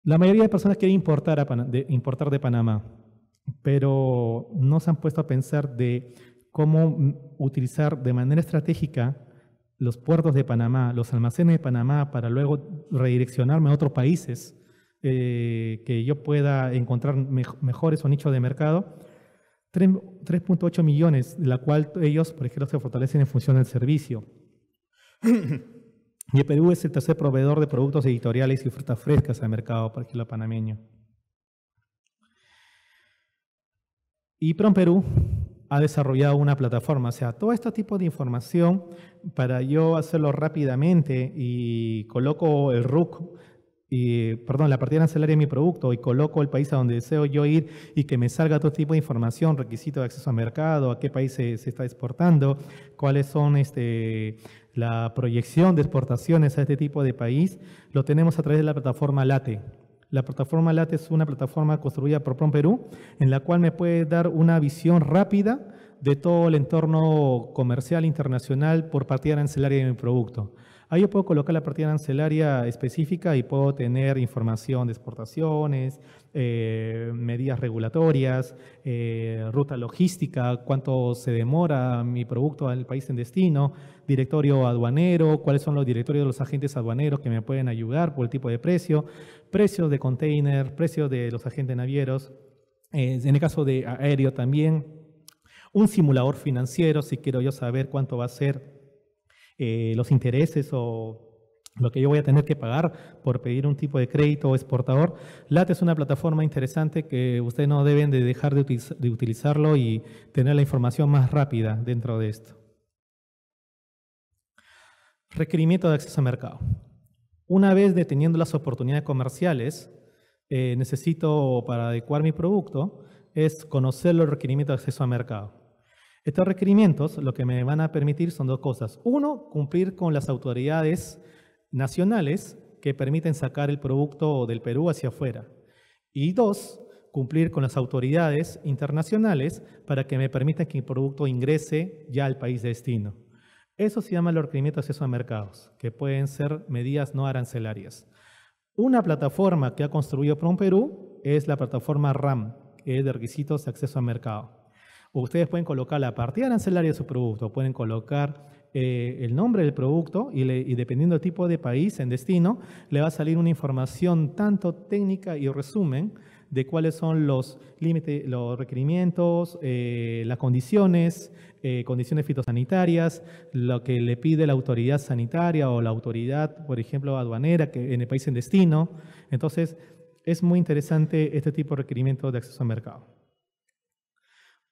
La mayoría de personas quieren importar, de, importar de Panamá, pero no se han puesto a pensar de cómo utilizar de manera estratégica los puertos de Panamá, los almacenes de Panamá, para luego redireccionarme a otros países eh, que yo pueda encontrar mejores o nichos de mercado. 3.8 millones, de la cual ellos, por ejemplo, se fortalecen en función del servicio. Y Perú es el tercer proveedor de productos editoriales y frutas frescas al mercado para panameño. Y Prom Perú ha desarrollado una plataforma, o sea, todo este tipo de información para yo hacerlo rápidamente y coloco el RUC, y, perdón, la partida arancelaria de mi producto y coloco el país a donde deseo yo ir y que me salga todo tipo de información, requisito de acceso al mercado, a qué país se, se está exportando, cuáles son este, la proyección de exportaciones a este tipo de país lo tenemos a través de la plataforma LATE. La plataforma LATE es una plataforma construida por PROMPERÚ, Perú, en la cual me puede dar una visión rápida de todo el entorno comercial internacional por partida arancelaria de mi producto. Ahí yo puedo colocar la partida arancelaria específica y puedo tener información de exportaciones, eh, medidas regulatorias, eh, ruta logística, cuánto se demora mi producto al país en destino, directorio aduanero, cuáles son los directorios de los agentes aduaneros que me pueden ayudar por el tipo de precio, precios de container, precios de los agentes navieros, eh, en el caso de aéreo también, un simulador financiero si quiero yo saber cuánto va a ser los intereses o lo que yo voy a tener que pagar por pedir un tipo de crédito o exportador. LAT es una plataforma interesante que ustedes no deben de dejar de, utilizarlo y tener la información más rápida dentro de esto. Requerimiento de acceso a mercado. Una vez deteniendo las oportunidades comerciales, eh, necesito para adecuar mi producto es conocer los requerimientos de acceso a mercado. Estos requerimientos lo que me van a permitir son dos cosas. Uno, cumplir con las autoridades nacionales que permiten sacar el producto del Perú hacia afuera. Y dos, cumplir con las autoridades internacionales para que me permitan que el producto ingrese ya al país de destino. Eso se llama el requerimiento de acceso a mercados, que pueden ser medidas no arancelarias. Una plataforma que ha construido un Perú es la plataforma RAM, que es de requisitos de acceso a mercado. Ustedes pueden colocar la partida arancelaria de su producto, pueden colocar eh, el nombre del producto y, dependiendo del tipo de país en destino, le va a salir una información tanto técnica y resumen de cuáles son los límites, los requerimientos, eh, las condiciones, eh, condiciones fitosanitarias, lo que le pide la autoridad sanitaria o la autoridad, por ejemplo, aduanera que en el país en destino. Entonces, es muy interesante este tipo de requerimientos de acceso al mercado.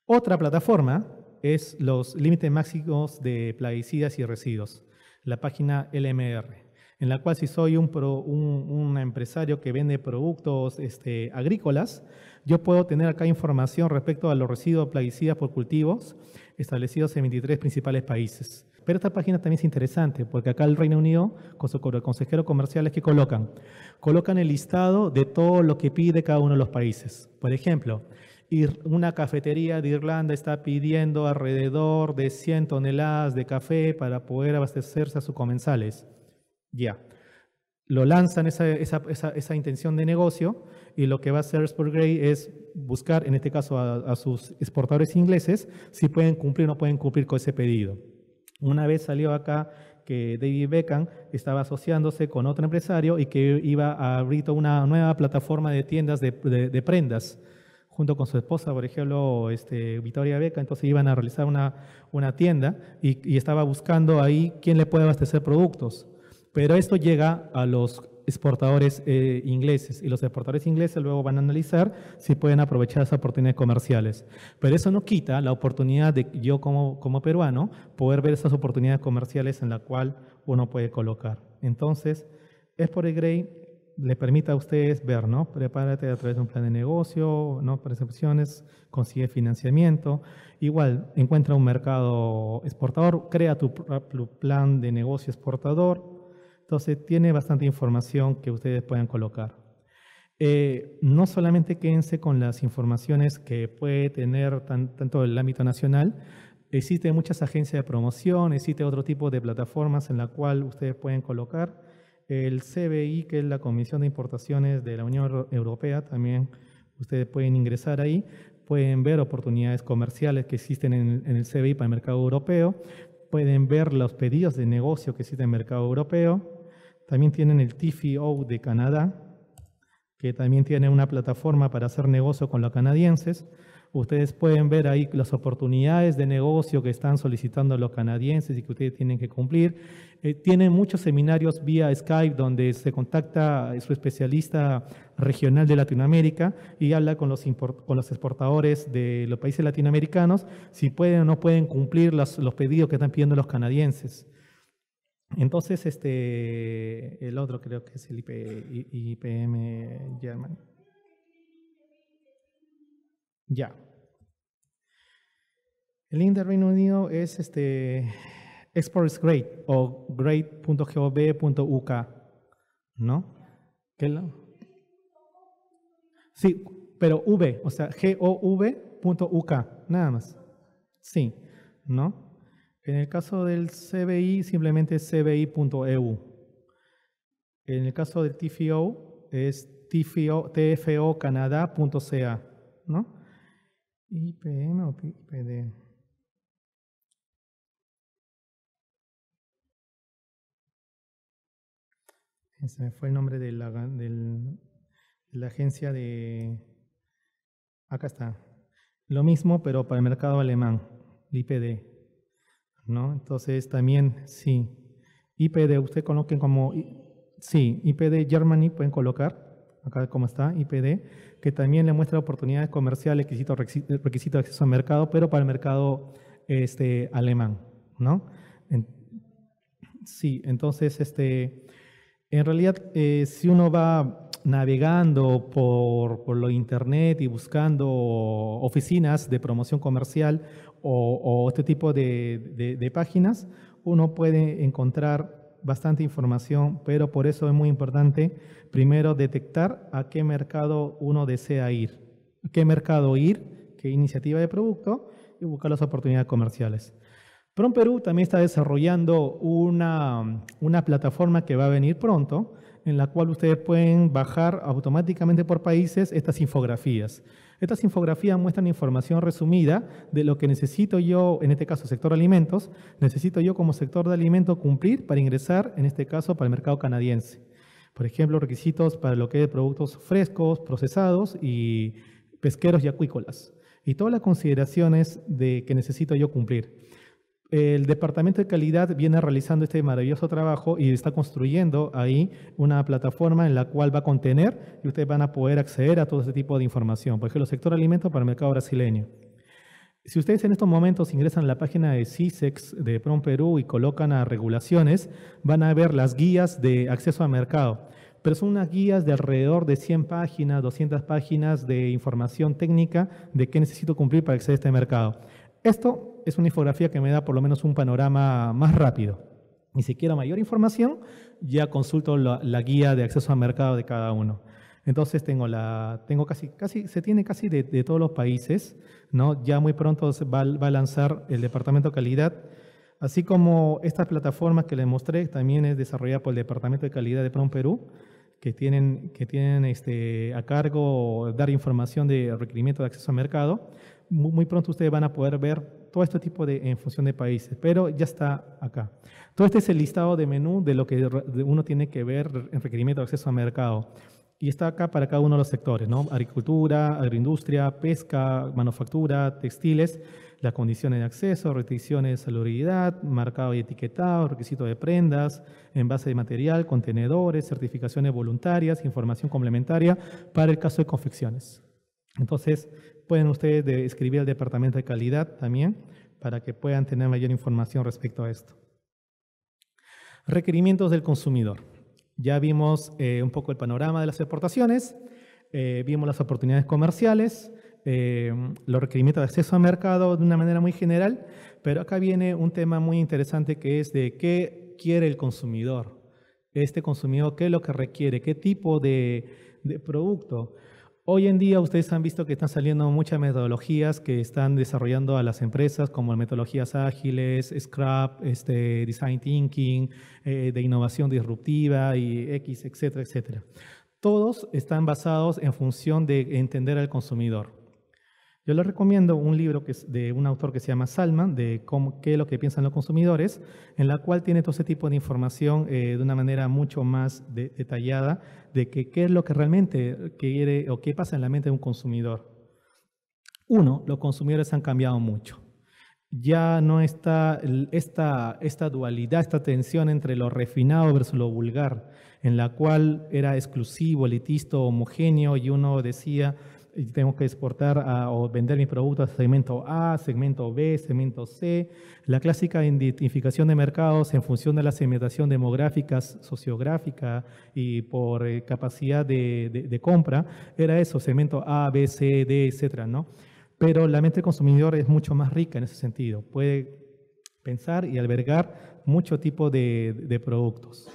Otra plataforma es los límites máximos de plaguicidas y residuos, la página LMR, en la cual si soy un, empresario que vende productos este, agrícolas, yo puedo tener acá información respecto a los residuos plaguicidas por cultivos establecidos en 23 principales países. Pero esta página también es interesante porque acá el Reino Unido, con su consejeros comerciales que colocan, colocan el listado de todo lo que pide cada uno de los países. Por ejemplo, una cafetería de Irlanda está pidiendo alrededor de 100 toneladas de café para poder abastecerse a sus comensales. Ya. Lo lanzan esa, intención de negocio y lo que va a hacer Sport Grey es buscar, en este caso, a, sus exportadores ingleses si pueden cumplir o no pueden cumplir con ese pedido. Una vez salió acá que David Beckham estaba asociándose con otro empresario y que iba a abrir una nueva plataforma de tiendas de, de prendas junto con su esposa, por ejemplo, este, Victoria Beca, entonces iban a realizar una, una tienda y, estaba buscando ahí quién le puede abastecer productos. Pero esto llega a los exportadores eh, ingleses y los exportadores ingleses luego van a analizar si pueden aprovechar esas oportunidades comerciales. Pero eso no quita la oportunidad de yo como, como peruano poder ver esas oportunidades comerciales en la cual uno puede colocar. Entonces, es por el Grey le permita a ustedes ver, ¿no? Prepárate a través de un plan de negocio, ¿no? Percepciones, consigue financiamiento. Igual, encuentra un mercado exportador, crea tu plan de negocio exportador. Entonces, tiene bastante información que ustedes puedan colocar. Eh, no solamente quédense con las informaciones que puede tener tanto el ámbito nacional, existen muchas agencias de promoción, existe otro tipo de plataformas en la cual ustedes pueden colocar el CBI, que es la Comisión de Importaciones de la Unión Europea, también ustedes pueden ingresar ahí, pueden ver oportunidades comerciales que existen en, el CBI para el mercado europeo, pueden ver los pedidos de negocio que existen en el mercado europeo, también tienen el TFO de Canadá, que también tiene una plataforma para hacer negocio con los canadienses, Ustedes pueden ver ahí las oportunidades de negocio que están solicitando los canadienses y que ustedes tienen que cumplir. Eh, tienen muchos seminarios vía Skype donde se contacta su especialista regional de Latinoamérica y habla con los, exportadores de los países latinoamericanos si pueden o no pueden cumplir los, pedidos que están pidiendo los canadienses. Entonces, este, el otro creo que es el IPM German. Ya. El link del Reino Unido es este is Great o great.gov.uk, ¿no? ¿Qué Sí, pero V, o sea, gov.uk, nada más. Sí, ¿no? En el caso del CBI, simplemente cbi.eu. En el caso del TFO, es tfo, tfocanada.ca, ¿no? IPM o IPD. Ese fue el nombre de la, la agencia de... Acá está. Lo mismo, pero para el mercado alemán, IPD. ¿no? Entonces también, sí. IPD, usted coloquen como... Sí, IPD Germany pueden colocar, acá como está, IPD que también le muestra oportunidades comerciales, requisitos requisito de acceso al mercado, pero para el mercado este, alemán, ¿no? sí, entonces, este, en realidad, eh, si uno va navegando por, por lo internet y buscando oficinas de promoción comercial o, este tipo de, de páginas, uno puede encontrar bastante información, pero por eso es muy importante primero detectar a qué mercado uno desea ir, qué mercado ir, qué iniciativa de producto y buscar las oportunidades comerciales. Prom Perú también está desarrollando una plataforma que va a venir pronto, en la cual ustedes pueden bajar automáticamente por países estas infografías. Estas infografías muestran información resumida de lo que necesito yo, en este caso sector alimentos, necesito yo como sector de alimentos cumplir para ingresar, en este caso, para el mercado canadiense. Por ejemplo, requisitos para lo que es productos frescos, procesados y pesqueros y acuícolas. Y todas las consideraciones de que necesito yo cumplir. El Departamento de Calidad viene realizando este maravilloso trabajo y está construyendo ahí una plataforma en la cual va a contener y ustedes van a poder acceder a todo este tipo de información, por ejemplo, sector alimento para el mercado brasileño. Si ustedes en estos momentos ingresan a la página de CISEX de PROM Perú y colocan a regulaciones, van a ver las guías de acceso a mercado. Pero son unas guías de alrededor de 100 páginas, 200 páginas de información técnica de qué necesito cumplir para acceder a este mercado. Esto es una infografía que me da por lo menos un panorama más rápido. Ni siquiera mayor información, ya consulto la, guía de acceso a mercado de cada uno. Entonces tengo la, tengo casi, casi, se tiene casi de, todos los países, ¿no? Ya muy pronto va, a lanzar el departamento de calidad, así como estas plataformas que les mostré también es desarrollada por el departamento de calidad de Prom Perú, que tienen, que tienen este, a cargo dar información de requerimiento de acceso a mercado. muy pronto ustedes van a poder ver todo este tipo de en función de países, pero ya está acá. Todo este es el listado de menú de lo que uno tiene que ver en requerimiento de acceso a mercado. Y está acá para cada uno de los sectores, Agricultura, agroindustria, pesca, manufactura, textiles, las condiciones de acceso, restricciones de salubridad, marcado y etiquetado, requisito de prendas, envase de material, contenedores, certificaciones voluntarias, información complementaria para el caso de confecciones. Entonces, pueden ustedes escribir al departamento de calidad también para que puedan tener mayor información respecto a esto. Requerimientos del consumidor. Ya vimos eh, un poco el panorama de las exportaciones, eh, vimos las oportunidades comerciales, eh, los requerimientos de acceso a mercado de una manera muy general, pero acá viene un tema muy interesante que es de qué quiere el consumidor. Este consumidor, qué es lo que requiere, qué tipo de producto. Hoy en día ustedes han visto que están saliendo muchas metodologías que están desarrollando a las empresas, como metodologías ágiles, scrap, este, design thinking, eh, de innovación disruptiva y X, etcétera, etcétera. Todos están basados en función de entender al consumidor. Yo les recomiendo un libro de un autor que se llama Salman, de qué es lo que piensan los consumidores, en la cual tiene todo ese tipo de información eh, de una manera mucho más detallada de que, qué es lo que realmente quiere o qué pasa en la mente de un consumidor. Uno, los consumidores han cambiado mucho. Ya no está esta, esta dualidad, esta tensión entre lo refinado versus lo vulgar, en la cual era exclusivo, elitista, homogéneo y uno decía y tengo que exportar a, o vender mis productos a segmento A, segmento B, segmento C. La clásica identificación de mercados en función de la segmentación demográfica, sociográfica y por eh, capacidad de, compra era eso, segmento A, B, C, D, etcétera, ¿no? Pero la mente del consumidor es mucho más rica en ese sentido. Puede pensar y albergar mucho tipo de productos.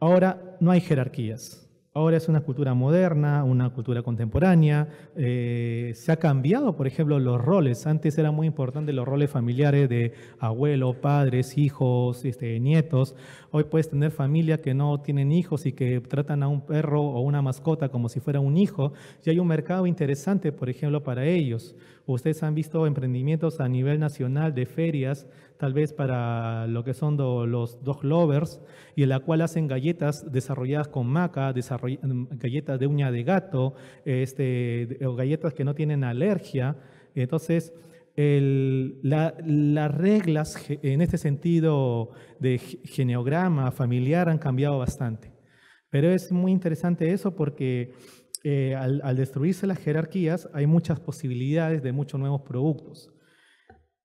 Ahora, no hay jerarquías. Ahora es una cultura moderna, una cultura contemporánea. Eh, se ha cambiado, por ejemplo, los roles. Antes eran muy importantes los roles familiares de abuelo, padres, hijos, este, nietos. Hoy puedes tener familia que no tienen hijos y que tratan a un perro o una mascota como si fuera un hijo. Y hay un mercado interesante, por ejemplo, para ellos. Ustedes han visto emprendimientos a nivel nacional de ferias, tal vez para lo que son los dog lovers, y en la cual hacen galletas desarrolladas con maca, mm, galletas de uña de gato, este, o galletas que no tienen alergia. Entonces, las reglas en este sentido de geneograma familiar han cambiado bastante. Pero es muy interesante eso porque eh, al, destruirse las jerarquías, hay muchas posibilidades de muchos nuevos productos.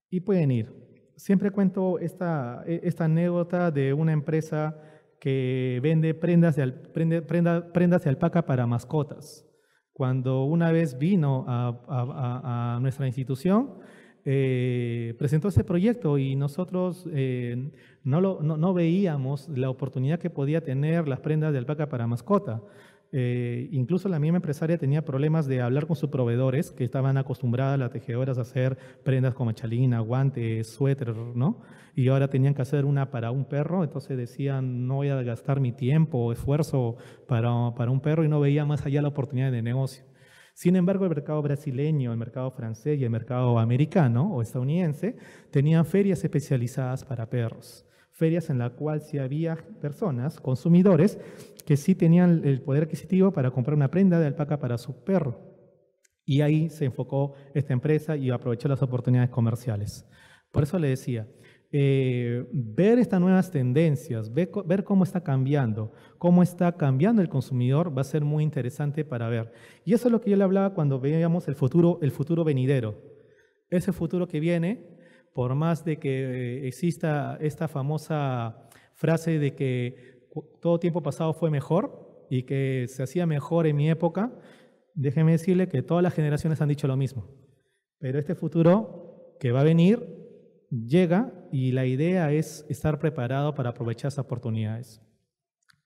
Y pueden ir. Siempre cuento esta, e, esta anécdota de una empresa que vende prendas de, alpaca para mascotas. Cuando una vez vino a, nuestra institución, eh, presentó ese proyecto y nosotros eh, no, no, veíamos la oportunidad que podía tener las prendas de alpaca para mascotas. Eh, incluso la misma empresaria tenía problemas de hablar con sus proveedores, que estaban acostumbradas las tejedoras a hacer prendas como chalina, guantes, suéter, ¿no? Y ahora tenían que hacer una para un perro, entonces decían, no voy a gastar mi tiempo, o esfuerzo para, para un perro y no veía más allá la oportunidad de negocio. Sin embargo, el mercado brasileño, el mercado francés y el mercado americano o estadounidense tenían ferias especializadas para perros ferias en la cual sí había personas, consumidores, que sí tenían el poder adquisitivo para comprar una prenda de alpaca para su perro. Y ahí se enfocó esta empresa y aprovechó las oportunidades comerciales. Por eso le decía, eh, ver estas nuevas tendencias, ver, cómo está cambiando, cómo está cambiando el consumidor, va a ser muy interesante para ver. Y eso es lo que yo le hablaba cuando veíamos el futuro, el futuro venidero. Ese futuro que viene por más de que eh, exista esta famosa frase de que todo tiempo pasado fue mejor y que se hacía mejor en mi época, déjeme decirle que todas las generaciones han dicho lo mismo. Pero este futuro que va a venir llega y la idea es estar preparado para aprovechar esas oportunidades.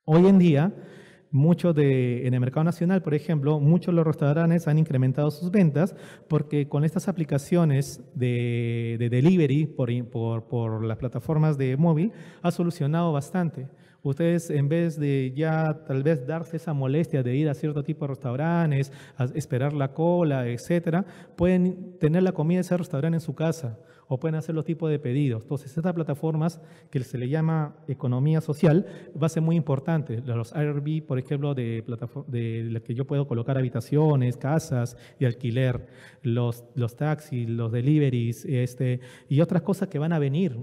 Hoy en día, Muchos de, en el mercado nacional, por ejemplo, muchos de los restaurantes han incrementado sus ventas porque con estas aplicaciones de, delivery por, por, las plataformas de móvil ha solucionado bastante. Ustedes en vez de ya tal vez darse esa molestia de ir a cierto tipo de restaurantes, esperar la cola, etcétera, pueden tener la comida de ese restaurante en su casa o pueden hacer los tipos de pedidos. Entonces, estas plataformas que se le llama economía social va a ser muy importante. Los Airbnb, por ejemplo, de, de que yo puedo colocar habitaciones, casas y alquiler, los, los taxis, los deliveries este, y otras cosas que van a venir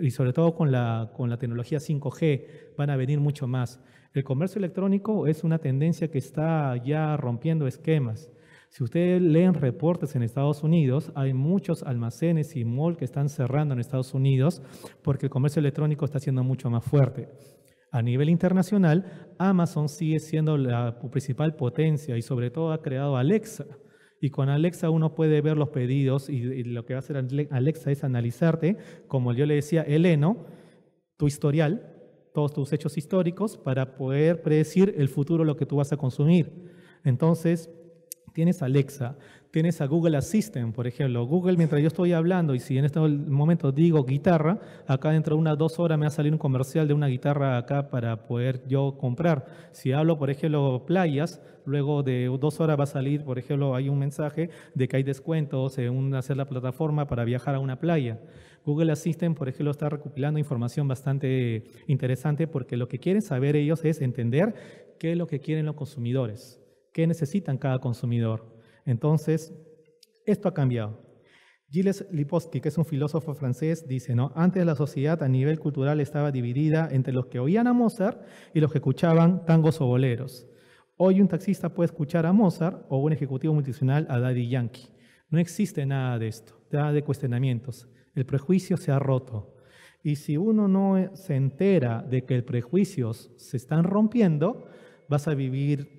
y sobre todo con la, con la tecnología 5G, van a venir mucho más. El comercio electrónico es una tendencia que está ya rompiendo esquemas. Si ustedes leen reportes en Estados Unidos, hay muchos almacenes y mall que están cerrando en Estados Unidos porque el comercio electrónico está siendo mucho más fuerte. A nivel internacional, Amazon sigue siendo la principal potencia y sobre todo ha creado Alexa. Y con Alexa uno puede ver los pedidos y, lo que va a hacer Alexa es analizarte, como yo le decía, Eleno, tu historial, todos tus hechos históricos para poder predecir el futuro, lo que tú vas a consumir. Entonces, tienes Alexa, tienes a Google Assistant, por ejemplo. Google, mientras yo estoy hablando, y si en este momento digo guitarra, acá dentro de unas dos horas me va a salir un comercial de una guitarra acá para poder yo comprar. Si hablo, por ejemplo, playas, luego de dos horas va a salir, por ejemplo, hay un mensaje de que hay descuentos en hacer la plataforma para viajar a una playa. Google Assistant, por ejemplo, está recopilando información bastante interesante porque lo que quieren saber ellos es entender qué es lo que quieren los consumidores qué necesitan cada consumidor. Entonces, esto ha cambiado. Gilles Lipowski, que es un filósofo francés, dice, ¿no? Antes la sociedad a nivel cultural estaba dividida entre los que oían a Mozart y los que escuchaban tangos o boleros. Hoy un taxista puede escuchar a Mozart o un ejecutivo multinacional a Daddy Yankee. No existe nada de esto, nada de cuestionamientos. El prejuicio se ha roto. Y si uno no se entera de que el prejuicios se están rompiendo, vas a vivir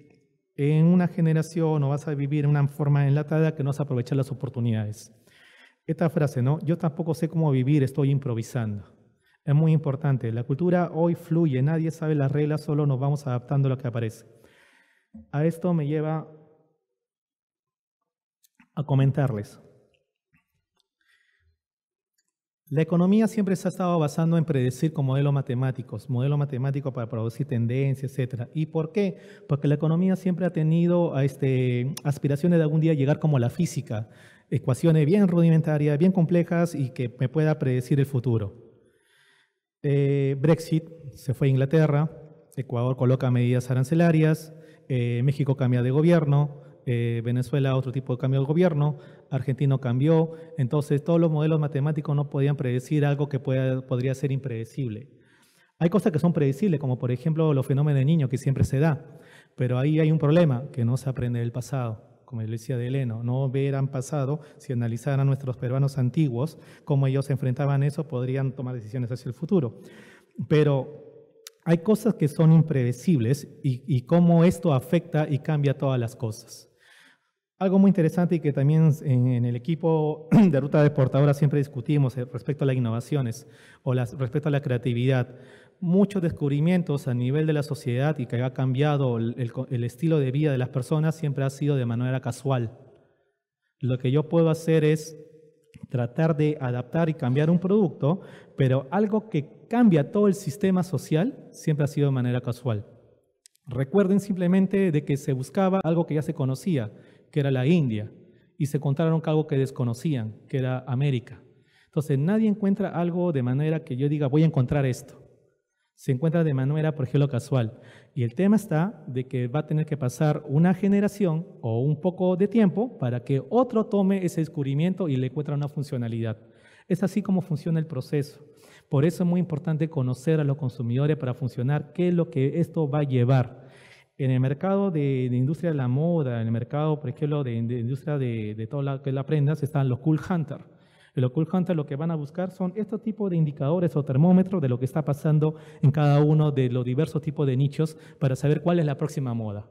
en una generación o vas a vivir en una forma enlatada que no vas a aprovechar las oportunidades. Esta frase, ¿no? Yo tampoco sé cómo vivir, estoy improvisando. Es muy importante. La cultura hoy fluye, nadie sabe las reglas, solo nos vamos adaptando a lo que aparece. A esto me lleva a comentarles. La economía siempre se ha estado basando en predecir con modelos matemáticos, modelos matemáticos para producir tendencias, etc. ¿Y por qué? Porque la economía siempre ha tenido este, aspiraciones de algún día llegar como la física, ecuaciones bien rudimentarias, bien complejas y que me pueda predecir el futuro. Eh, Brexit se fue a Inglaterra, Ecuador coloca medidas arancelarias, eh, México cambia de gobierno, eh, Venezuela otro tipo de cambio el gobierno, argentino cambió, entonces todos los modelos matemáticos no podían predecir algo que podría ser impredecible. Hay cosas que son predecibles, como por ejemplo los fenómenos de niño que siempre se da, pero ahí hay un problema, que no se aprende del pasado como lo decía de no verán pasado, si analizaran a nuestros peruanos antiguos, cómo ellos se enfrentaban a eso, podrían tomar decisiones hacia el futuro. Pero hay cosas que son impredecibles y cómo esto afecta y cambia todas las cosas. Algo muy interesante y que también en, el equipo de Ruta de Deportadora siempre discutimos eh, respecto a las innovaciones o las, respecto a la creatividad. Muchos descubrimientos a nivel de la sociedad y que ha cambiado el estilo de vida de las personas siempre ha sido de manera casual. Lo que yo puedo hacer es tratar de adaptar y cambiar un producto, pero algo que cambia todo el sistema social siempre ha sido de manera casual. Recuerden simplemente de que se buscaba algo que ya se conocía, que era la India, y se encontraron algo que desconocían, que era América. Entonces, nadie encuentra algo de manera que yo diga, voy a encontrar esto. Se encuentra de manera, por ejemplo, casual. Y el tema está de que va a tener que pasar una generación o un poco de tiempo para que otro tome ese descubrimiento y le encuentre una funcionalidad. Es así como funciona el proceso. Por eso es muy importante conocer a los consumidores para funcionar, qué es lo que esto va a llevar. En el mercado de, industria de la moda, en el mercado, por ejemplo, de, industria de, de toda la que la prendas, están los cool hunters. Los cool Hunter lo que van a buscar son estos tipos de indicadores o termómetros de lo que está pasando en cada uno de los diversos tipos de nichos para saber cuál es la próxima moda.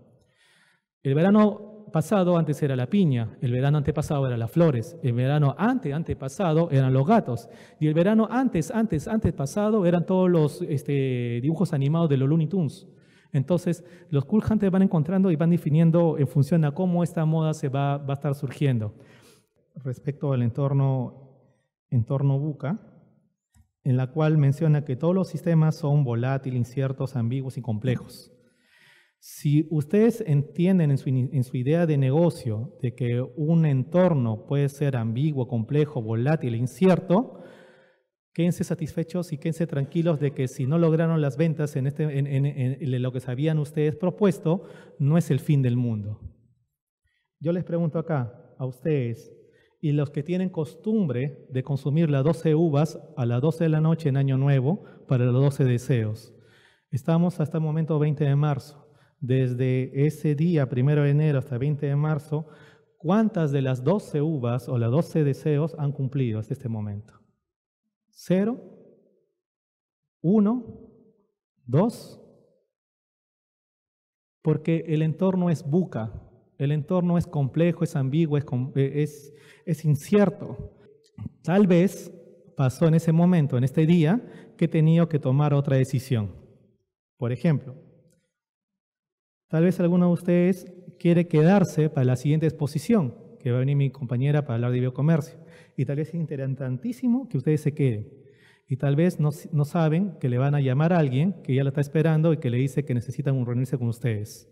El verano pasado antes era la piña, el verano antepasado era las flores, el verano ante antepasado eran los gatos y el verano antes antes antepasado eran todos los este, dibujos animados de los Looney Tunes. Entonces, los cool hunters van encontrando y van definiendo en función a cómo esta moda se va, a estar surgiendo. Respecto al entorno, entorno buca, en la cual menciona que todos los sistemas son volátiles, inciertos, ambiguos y complejos. Si ustedes entienden en su, idea de negocio de que un entorno puede ser ambiguo, complejo, volátil, e incierto, quédense satisfechos y quédense tranquilos de que si no lograron las ventas en, este, lo que sabían ustedes propuesto, no es el fin del mundo. Yo les pregunto acá a ustedes y los que tienen costumbre de consumir las 12 uvas a las 12 de la noche en Año Nuevo para los 12 deseos. Estamos hasta el momento 20 de marzo desde ese día, primero de enero hasta 20 de marzo, cuántas de las 12 uvas o las 12 deseos han cumplido hasta este momento. ¿Cero? ¿Uno? ¿Dos? Porque el entorno es buca, el entorno es complejo, es ambiguo, es, eh, incierto. Tal vez pasó en ese momento, en este día, que he tenido que tomar otra decisión. Por ejemplo, Tal vez alguno de ustedes quiere quedarse para la siguiente exposición, que va a venir mi compañera para hablar de biocomercio. Y tal vez es interesantísimo que ustedes se queden. Y tal vez no, saben que le van a llamar a alguien que ya la está esperando y que le dice que necesitan reunirse con ustedes.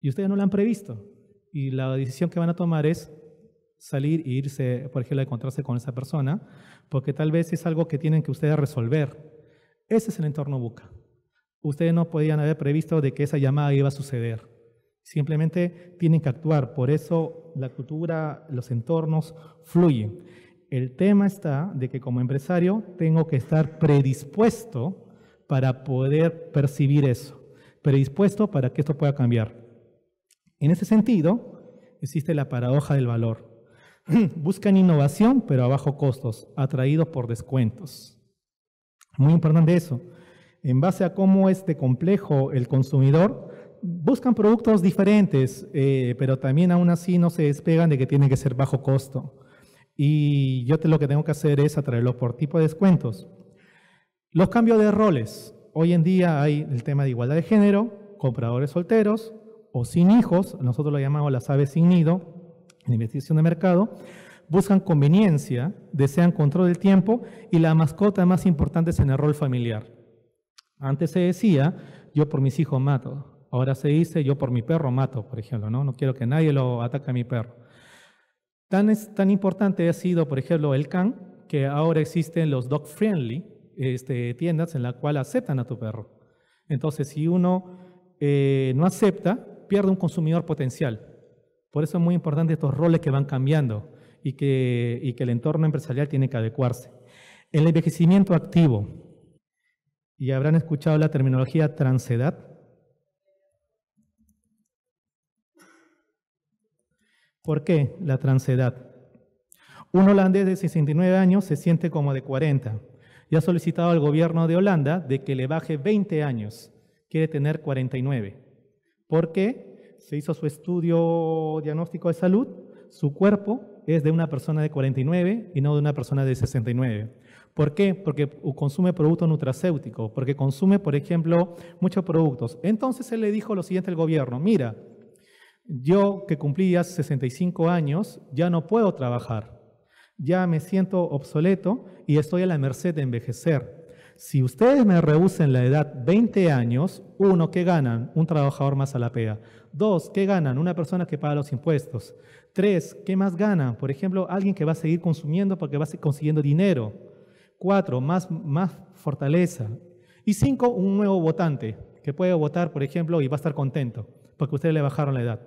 Y ustedes no lo han previsto. Y la decisión que van a tomar es salir e irse, por ejemplo, a encontrarse con esa persona, porque tal vez es algo que tienen que ustedes resolver. Ese es el entorno buca. Ustedes no podían haber previsto de que esa llamada iba a suceder. Simplemente tienen que actuar. Por eso la cultura, los entornos fluyen. El tema está de que como empresario tengo que estar predispuesto para poder percibir eso, predispuesto para que esto pueda cambiar. En ese sentido, existe la paradoja del valor. Buscan innovación, pero a bajo costos, atraídos por descuentos. Muy importante eso en base a cómo es complejo el consumidor, buscan productos diferentes, eh, pero también aún así no se despegan de que tiene que ser bajo costo. Y yo lo que tengo que hacer es atraerlo por tipo de descuentos. Los cambios de roles. Hoy en día hay el tema de igualdad de género, compradores solteros o sin hijos, nosotros lo llamamos las aves sin nido, en investigación de mercado, buscan conveniencia, desean control del tiempo y la mascota más importante es en el rol familiar. Antes se decía, yo por mis hijos mato. Ahora se dice, yo por mi perro mato, por ejemplo, ¿no? No quiero que nadie lo ataque a mi perro. Tan, tan importante ha sido, por ejemplo, el can, que ahora existen los dog friendly este, tiendas en la cual aceptan a tu perro. Entonces, si uno eh, no acepta, pierde un consumidor potencial. Por eso es muy importante estos roles que van cambiando y que, y que el entorno empresarial tiene que adecuarse. El envejecimiento activo y habrán escuchado la terminología transedad. ¿Por qué la transedad? Un holandés de 69 años se siente como de 40 y ha solicitado al gobierno de Holanda de que le baje 20 años. Quiere tener 49. ¿Por qué? Se hizo su estudio diagnóstico de salud su cuerpo es de una persona de 49 y no de una persona de 69. ¿Por qué? Porque consume productos nutracéuticos, porque consume, por ejemplo, muchos productos. Entonces él le dijo lo siguiente al gobierno, mira, yo que cumplí cumplía 65 años ya no puedo trabajar, ya me siento obsoleto y estoy a la merced de envejecer. Si ustedes me rehúsen la edad 20 años, uno que ganan, un trabajador más a la pea. Dos, ¿qué ganan? Una persona que paga los impuestos. Tres, ¿qué más ganan? Por ejemplo, alguien que va a seguir consumiendo porque va a seguir consiguiendo dinero. Cuatro, más, más fortaleza. Y cinco, un nuevo votante que puede votar, por ejemplo, y va a estar contento porque ustedes le bajaron la edad.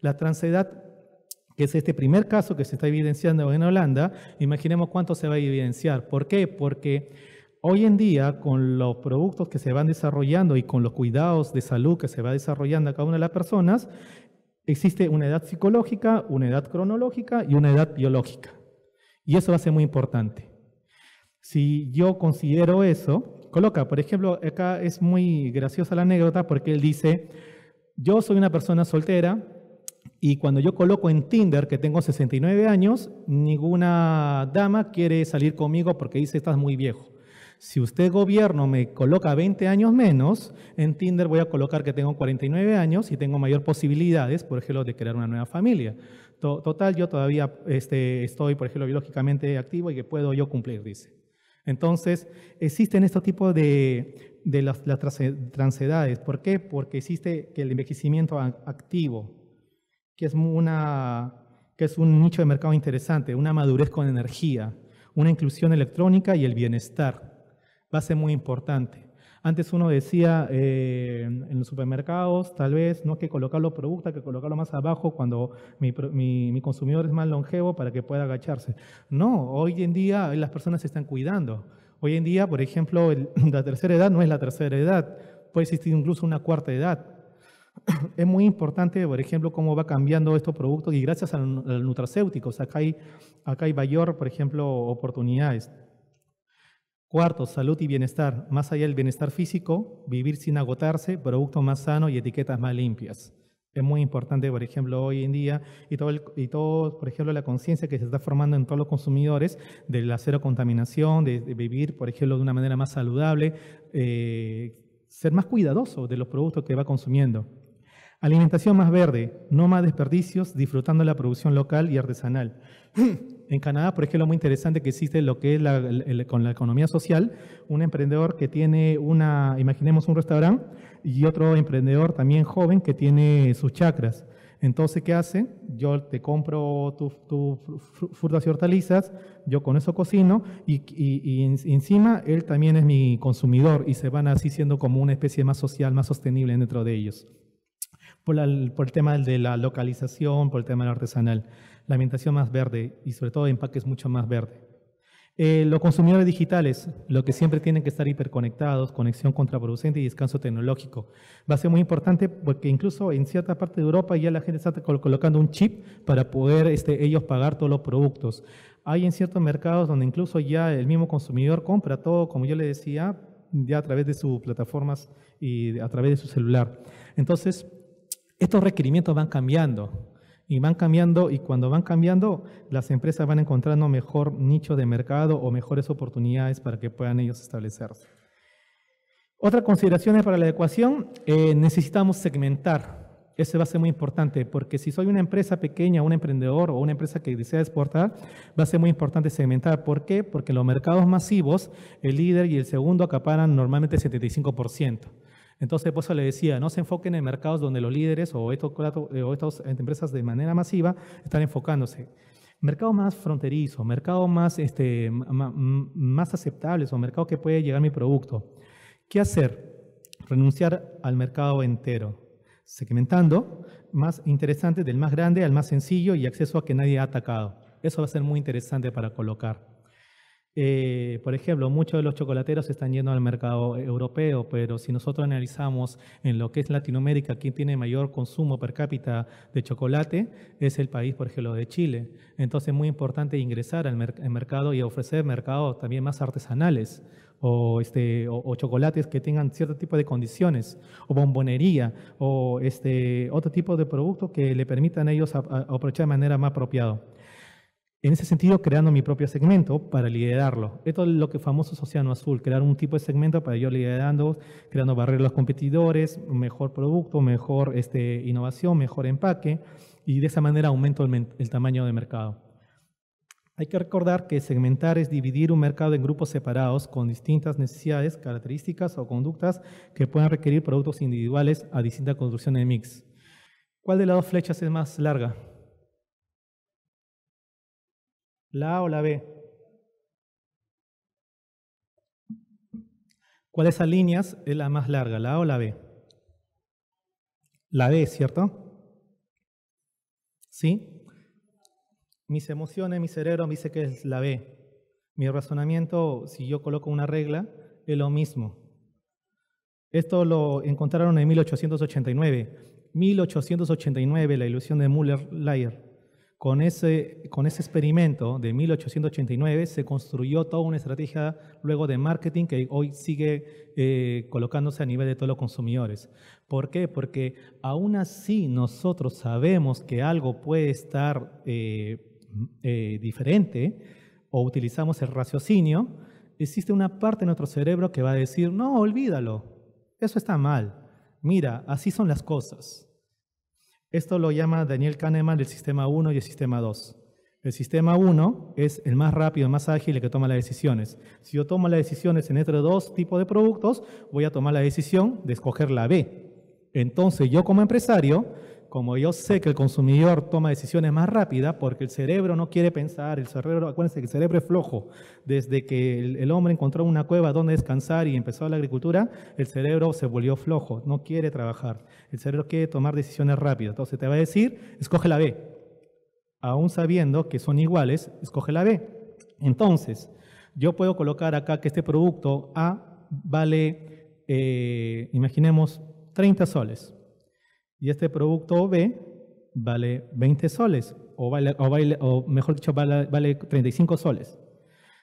La transedad, que es este primer caso que se está evidenciando en Holanda, imaginemos cuánto se va a evidenciar. ¿Por qué? Porque Hoy en día, con los productos que se van desarrollando y con los cuidados de salud que se va desarrollando a cada una de las personas, existe una edad psicológica, una edad cronológica y una edad biológica. Y eso va a ser muy importante. Si yo considero eso, coloca, por ejemplo, acá es muy graciosa la anécdota porque él dice, yo soy una persona soltera y cuando yo coloco en Tinder que tengo 69 años, ninguna dama quiere salir conmigo porque dice, estás muy viejo. Si usted gobierno me coloca 20 años menos, en Tinder voy a colocar que tengo 49 años y tengo mayor posibilidades, por ejemplo, de crear una nueva familia. Total, yo todavía este, estoy, por ejemplo, biológicamente activo y que puedo yo cumplir, dice. Entonces, existen estos tipos de, las, las, transedades. ¿Por qué? Porque existe el envejecimiento activo, que es, una, que es un nicho de mercado interesante, una madurez con energía, una inclusión electrónica y el bienestar va a ser muy importante. Antes uno decía eh, en los supermercados, tal vez no hay que colocar los productos, hay que colocarlo más abajo cuando mi, consumidor es más longevo para que pueda agacharse. No, hoy en día las personas se están cuidando. Hoy en día, por ejemplo, la tercera edad no es la tercera edad, puede existir incluso una cuarta edad. Es muy importante, por ejemplo, cómo va cambiando estos productos y gracias a los nutracéuticos, acá hay, acá hay mayor, por ejemplo, oportunidades. Cuarto, salud y bienestar. Más allá del bienestar físico, vivir sin agotarse, producto más sano y etiquetas más limpias. Es muy importante, por ejemplo, hoy en día y todo, y por ejemplo, la conciencia que se está formando en todos los consumidores de la cero contaminación, de, vivir, por ejemplo, de una manera más saludable, eh, ser más cuidadoso de los productos que va consumiendo. Alimentación más verde, no más desperdicios, disfrutando la producción local y artesanal en Canadá, por ejemplo, es muy interesante que existe lo que es la, con la economía social, un emprendedor que tiene una, imaginemos un restaurante, y otro emprendedor también joven que tiene sus chacras. Entonces, ¿qué hace? Yo te compro tus frutas y hortalizas, yo con eso cocino y, encima él también es mi consumidor y se van así siendo como una especie más social, más sostenible dentro de ellos. Por, por el tema de la localización, por el tema del artesanal la ambientación más verde y sobre todo empaques mucho más verde. Eh, los consumidores digitales, lo que siempre tienen que estar hiperconectados, conexión contraproducente y descanso tecnológico. Va a ser muy importante porque incluso en cierta parte de Europa ya la gente está colocando un chip para poder este, ellos pagar todos los productos. Hay en ciertos mercados donde incluso ya el mismo consumidor compra todo, como yo le decía, ya a través de sus plataformas y a través de su celular. Entonces, estos requerimientos van cambiando y van cambiando y cuando van cambiando las empresas van encontrando mejor nicho de mercado o mejores oportunidades para que puedan ellos establecerse. Otra consideración para la ecuación, eh, necesitamos segmentar. Ese va a ser muy importante porque si soy una empresa pequeña, un emprendedor o una empresa que desea exportar, va a ser muy importante segmentar. ¿Por qué? Porque en los mercados masivos el líder y el segundo acaparan normalmente el 75%. Entonces, por eso le decía, no se enfoquen en mercados donde los líderes o, eh, estas empresas de manera masiva están enfocándose. Mercados más fronterizos, mercado más, este, más aceptables o mercados que puede llegar mi producto. ¿Qué hacer? Renunciar al mercado entero, segmentando, más interesante del más grande al más sencillo y acceso a que nadie ha atacado. Eso va a ser muy interesante para colocar. Eh, por ejemplo, muchos de los chocolateros están yendo al mercado europeo, pero si nosotros analizamos en lo que es Latinoamérica, quien tiene mayor consumo per cápita de chocolate es el país, por ejemplo, de Chile. Entonces es muy importante ingresar al mercado y ofrecer mercados también más artesanales. Este, o, chocolates que tengan cierto tipo de condiciones, o bombonería, o este, otro tipo de productos que le permitan a ellos aprovechar de manera más apropiada. En ese sentido, creando mi propio segmento para liderarlo. Esto es lo que famoso es Océano Azul, crear un tipo de segmento para yo liderando, creando barreras a los competidores, mejor producto, mejor este, innovación, mejor empaque, y de esa manera aumento el, tamaño de mercado. Hay que recordar que segmentar es dividir un mercado en grupos separados con distintas necesidades, características o conductas que puedan requerir productos individuales a distintas construcciones de mix. ¿Cuál de las dos flechas es más larga? ¿La A o la B? ¿Cuál de esas líneas es la más larga, la A o la B? La B, ¿cierto? ¿Sí? Mis emociones, mi cerebro me dice que es la B. Mi razonamiento, si yo coloco una regla, es lo mismo. Esto lo encontraron en 1889. 1889, la ilusión de Müller-Lyer. Con ese, con ese experimento de 1889 se construyó toda una estrategia luego de marketing que hoy sigue eh, colocándose a nivel de todos los consumidores. ¿Por qué? Porque aún así nosotros sabemos que algo puede estar eh, eh, diferente o utilizamos el raciocinio, existe una parte de nuestro cerebro que va a decir, no, olvídalo, eso está mal, mira, así son las cosas. Esto lo llama Daniel Kahneman el sistema 1 y el sistema 2. El sistema 1 es el más rápido, el más ágil, el que toma las decisiones. Si yo tomo las decisiones en entre dos tipos de productos, voy a tomar la decisión de escoger la B. Entonces, yo como empresario como yo sé que el consumidor toma decisiones más rápidas, porque el cerebro no quiere pensar, el cerebro, acuérdense que el cerebro es flojo. Desde que el, hombre encontró una cueva donde descansar y empezó la agricultura, el cerebro se volvió flojo, no quiere trabajar. El cerebro quiere tomar decisiones rápidas. Entonces te va a decir, escoge la B. Aún sabiendo que son iguales, escoge la B. Entonces, yo puedo colocar acá que este producto A vale, eh, imaginemos, 30 soles y este producto B vale 20 soles, o, vale, o, mejor dicho, vale, 35 soles.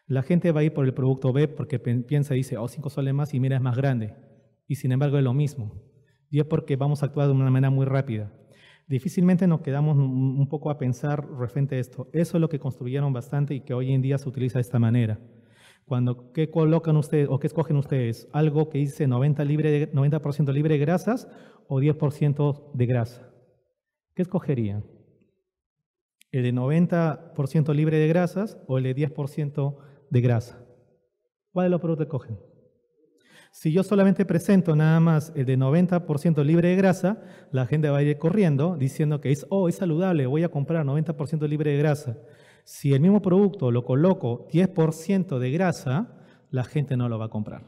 La gente va a ir por el producto B porque piensa, dice, oh, 5 soles más y mira, es más grande. Y sin embargo es lo mismo. Y es porque vamos a actuar de una manera muy rápida. Difícilmente nos quedamos un poco a pensar referente a esto. Eso es lo que construyeron bastante y que hoy en día se utiliza de esta manera. Cuando, ¿Qué colocan ustedes o qué escogen ustedes? ¿Algo que dice 90%, libre de, 90 libre de grasas o 10% de grasa? ¿Qué escogerían? ¿El de 90% libre de grasas o el de 10% de grasa? ¿Cuál de los productos escogen? Si yo solamente presento nada más el de 90% libre de grasa, la gente va a ir corriendo diciendo que es, oh, es saludable, voy a comprar 90% libre de grasa si el mismo producto lo coloco 10% de grasa, la gente no lo va a comprar.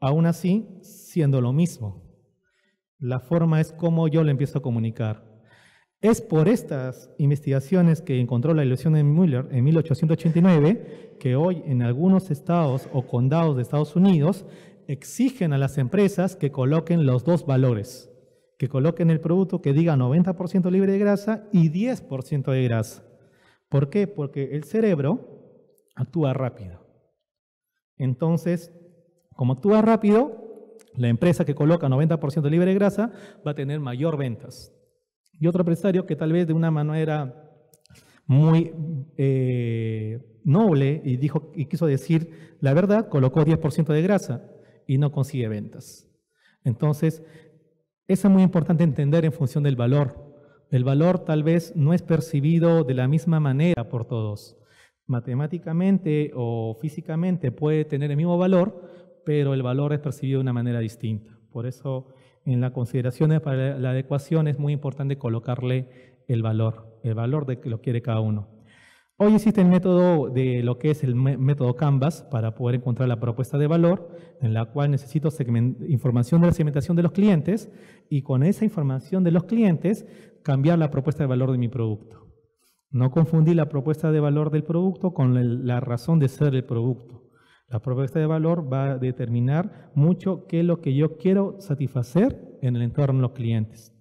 Aún así, siendo lo mismo. La forma es como yo le empiezo a comunicar. Es por estas investigaciones que encontró la ilusión de Müller en 1889 que hoy en algunos estados o condados de Estados Unidos exigen a las empresas que coloquen los dos valores, que coloquen el producto que diga 90% libre de grasa y 10% de grasa. ¿Por qué? Porque el cerebro actúa rápido. Entonces, como actúa rápido, la empresa que coloca 90% libre de grasa va a tener mayor ventas. Y otro empresario que tal vez de una manera muy eh, noble y, dijo, y quiso decir la verdad, colocó 10% de grasa y no consigue ventas. Entonces, eso es muy importante entender en función del valor el valor tal vez no es percibido de la misma manera por todos. Matemáticamente o físicamente puede tener el mismo valor, pero el valor es percibido de una manera distinta. Por eso en las consideraciones para la adecuación es muy importante colocarle el valor, el valor de que lo quiere cada uno. Hoy existe el método de lo que es el método Canvas para poder encontrar la propuesta de valor, en la cual necesito información de la segmentación de los clientes y con esa información de los clientes cambiar la propuesta de valor de mi producto. No confundí la propuesta de valor del producto con la razón de ser el producto. La propuesta de valor va a determinar mucho qué es lo que yo quiero satisfacer en el entorno de los clientes.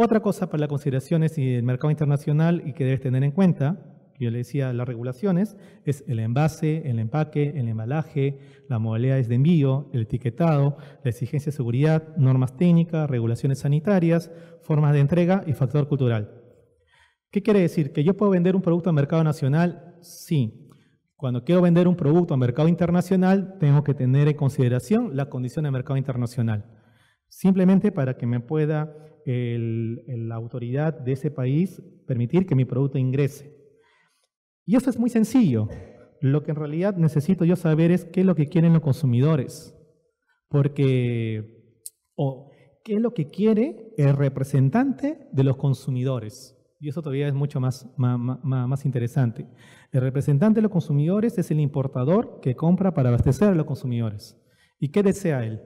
Otra cosa para la consideración es el mercado internacional y que debes tener en cuenta, yo le decía las regulaciones, es el envase, el empaque, el embalaje, las modalidades de envío, el etiquetado, la exigencia de seguridad, normas técnicas, regulaciones sanitarias, formas de entrega y factor cultural. ¿Qué quiere decir? ¿Que yo puedo vender un producto al mercado nacional? Sí. Cuando quiero vender un producto al mercado internacional, tengo que tener en consideración la condición del mercado internacional. Simplemente para que me pueda la autoridad de ese país permitir que mi producto ingrese. Y eso es muy sencillo. Lo que en realidad necesito yo saber es qué es lo que quieren los consumidores. Porque, o qué es lo que quiere el representante de los consumidores. Y eso todavía es mucho más, más, más, más interesante. El representante de los consumidores es el importador que compra para abastecer a los consumidores. ¿Y qué desea él?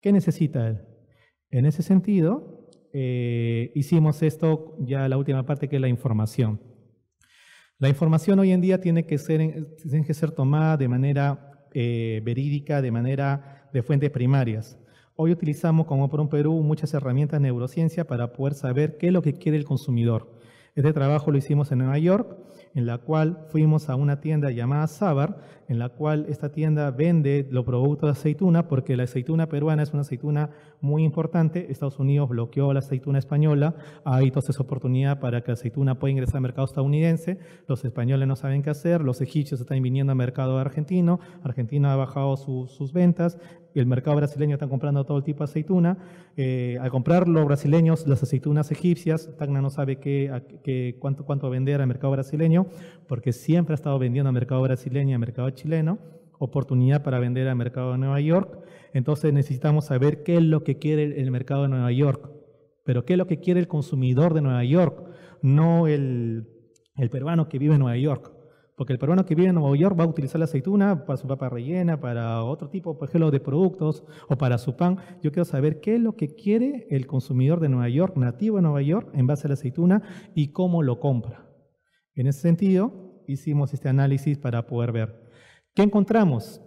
¿Qué necesita él? En ese sentido, eh, hicimos esto ya la última parte que es la información. La información hoy en día tiene que ser, tiene que ser tomada de manera eh, verídica, de manera de fuentes primarias. Hoy utilizamos como un Perú muchas herramientas de neurociencia para poder saber qué es lo que quiere el consumidor. Este trabajo lo hicimos en Nueva York, en la cual fuimos a una tienda llamada Sabar, en la cual esta tienda vende los productos de aceituna, porque la aceituna peruana es una aceituna muy importante. Estados Unidos bloqueó la aceituna española, hay entonces oportunidad para que la aceituna pueda ingresar al mercado estadounidense. Los españoles no saben qué hacer, los egipcios están viniendo al mercado argentino, Argentina ha bajado sus ventas, el mercado brasileño está comprando todo tipo de aceituna. Eh, al comprar los brasileños las aceitunas egipcias, Tacna no sabe qué, a, qué, cuánto, cuánto vender al mercado brasileño, porque siempre ha estado vendiendo al mercado brasileño y al mercado chileno oportunidad para vender al mercado de Nueva York. Entonces necesitamos saber qué es lo que quiere el, mercado de Nueva York, pero qué es lo que quiere el consumidor de Nueva York, no el peruano que vive en Nueva York porque el peruano que vive en Nueva York va a utilizar la aceituna para su papa rellena, para otro tipo, por ejemplo, de productos o para su pan. Yo quiero saber qué es lo que quiere el consumidor de Nueva York, nativo de Nueva York, en base a la aceituna y cómo lo compra. En ese sentido, hicimos este análisis para poder ver. ¿Qué encontramos?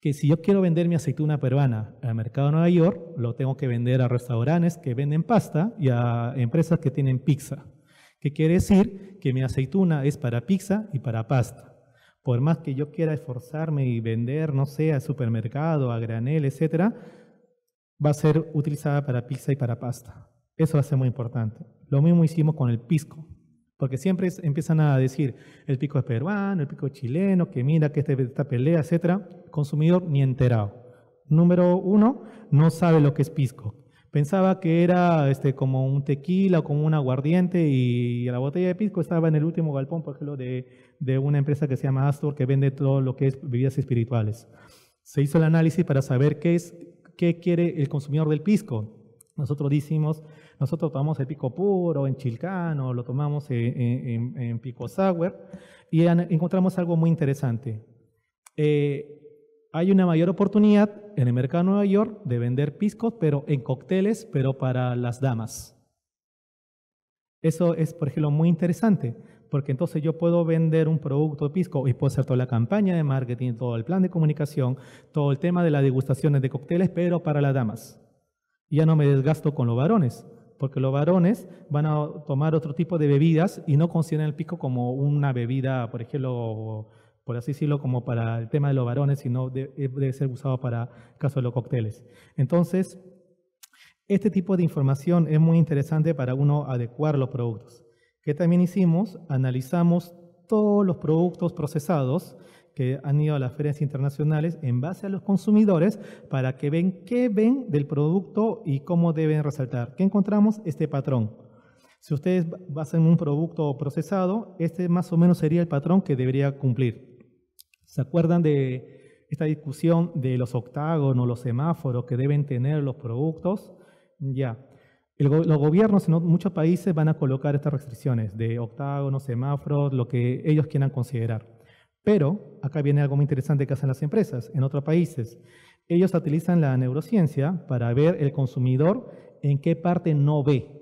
Que si yo quiero vender mi aceituna peruana al mercado de Nueva York, lo tengo que vender a restaurantes que venden pasta y a empresas que tienen pizza que quiere decir que mi aceituna es para pizza y para pasta. Por más que yo quiera esforzarme y vender, no sé, al supermercado, a granel, etcétera, va a ser utilizada para pizza y para pasta. Eso va a ser muy importante. Lo mismo hicimos con el pisco, porque siempre empiezan a decir, el pico es peruano, el pico chileno, que mira que este, esta pelea, etcétera. Consumidor ni enterado. Número uno, no sabe lo que es pisco. Pensaba que era este, como un tequila o como un aguardiente y la botella de pisco estaba en el último galpón, por ejemplo, de, de una empresa que se llama Astor, que vende todo lo que es bebidas espirituales. Se hizo el análisis para saber qué, es, qué quiere el consumidor del pisco. Nosotros decimos, nosotros tomamos el pico puro en Chilcano, lo tomamos en, en, en pico sour y encontramos algo muy interesante. Eh, hay una mayor oportunidad en el mercado de Nueva York de vender pisco, pero en cócteles, pero para las damas. Eso es, por ejemplo, muy interesante, porque entonces yo puedo vender un producto de pisco y puedo hacer toda la campaña de marketing, todo el plan de comunicación, todo el tema de las degustaciones de cócteles, pero para las damas. Ya no me desgasto con los varones, porque los varones van a tomar otro tipo de bebidas y no consideran el pisco como una bebida, por ejemplo, por así decirlo, como para el tema de los varones, sino eh, debe ser usado para caso de los cócteles. Entonces, este tipo de información es muy interesante para uno adecuar los productos. ¿Qué también hicimos? Analizamos todos los productos procesados que han ido a las ferias internacionales en base a los consumidores para que ven qué ven del producto y cómo deben resaltar. ¿Qué encontramos? Este patrón. Si ustedes basan un producto procesado, este más o menos sería el patrón que debería cumplir. ¿Se acuerdan de esta discusión de los octágonos, los semáforos que deben tener los productos? Ya. los gobiernos en muchos países van a colocar estas restricciones de octágonos, semáforos, lo que ellos quieran considerar. Pero acá viene algo muy interesante que hacen las empresas en otros países. Ellos utilizan la neurociencia para ver el consumidor en qué parte no ve.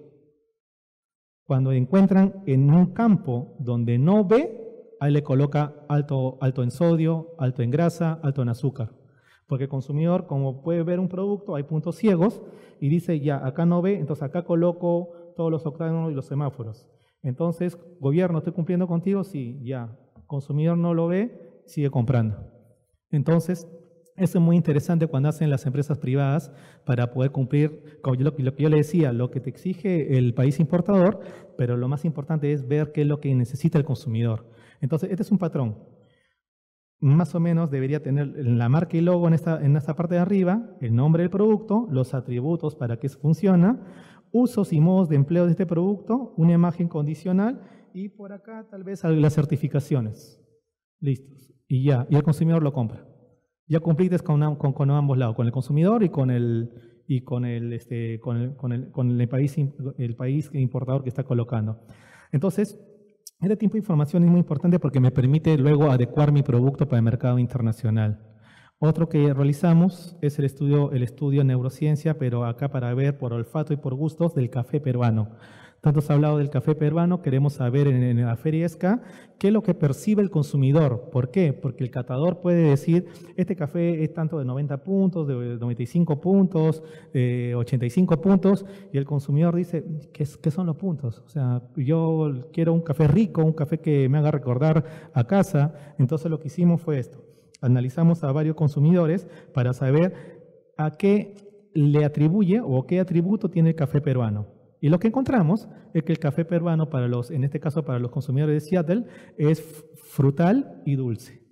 Cuando encuentran en un campo donde no ve, ahí le coloca alto, alto en sodio, alto en grasa, alto en azúcar. Porque el consumidor, como puede ver un producto, hay puntos ciegos y dice, ya, acá no ve, entonces acá coloco todos los octágonos y los semáforos. Entonces, gobierno, ¿estoy cumpliendo contigo? Sí, ya. Consumidor no lo ve, sigue comprando. Entonces, eso es muy interesante cuando hacen las empresas privadas para poder cumplir, como que yo le decía, lo que te exige el país importador, pero lo más importante es ver qué es lo que necesita el consumidor. Entonces, este es un patrón. Más o menos debería tener la marca y logo en esta, en esta parte de arriba, el nombre del producto, los atributos para que funciona, usos y modos de empleo de este producto, una imagen condicional y por acá tal vez las certificaciones. Listos. Y ya, y el consumidor lo compra. Ya cumpliste con, con, con ambos lados, con el consumidor y con el, y con el, este, con el, país, el país importador que está colocando. Entonces, este tipo de información es muy importante porque me permite luego adecuar mi producto para el mercado internacional. Otro que realizamos es el estudio, el estudio neurociencia, pero acá para ver por olfato y por gustos del café peruano. Tanto se ha hablado del café peruano, queremos saber en, la feria ESCA qué es lo que percibe el consumidor. ¿Por qué? Porque el catador puede decir, este café es tanto de 90 puntos, de 95 puntos, de 85 puntos, y el consumidor dice, ¿qué, son los puntos? O sea, yo quiero un café rico, un café que me haga recordar a casa. Entonces lo que hicimos fue esto. Analizamos a varios consumidores para saber a qué le atribuye o qué atributo tiene el café peruano. Y lo que encontramos es que el café peruano, para los, en este caso para los consumidores de Seattle, es frutal y dulce.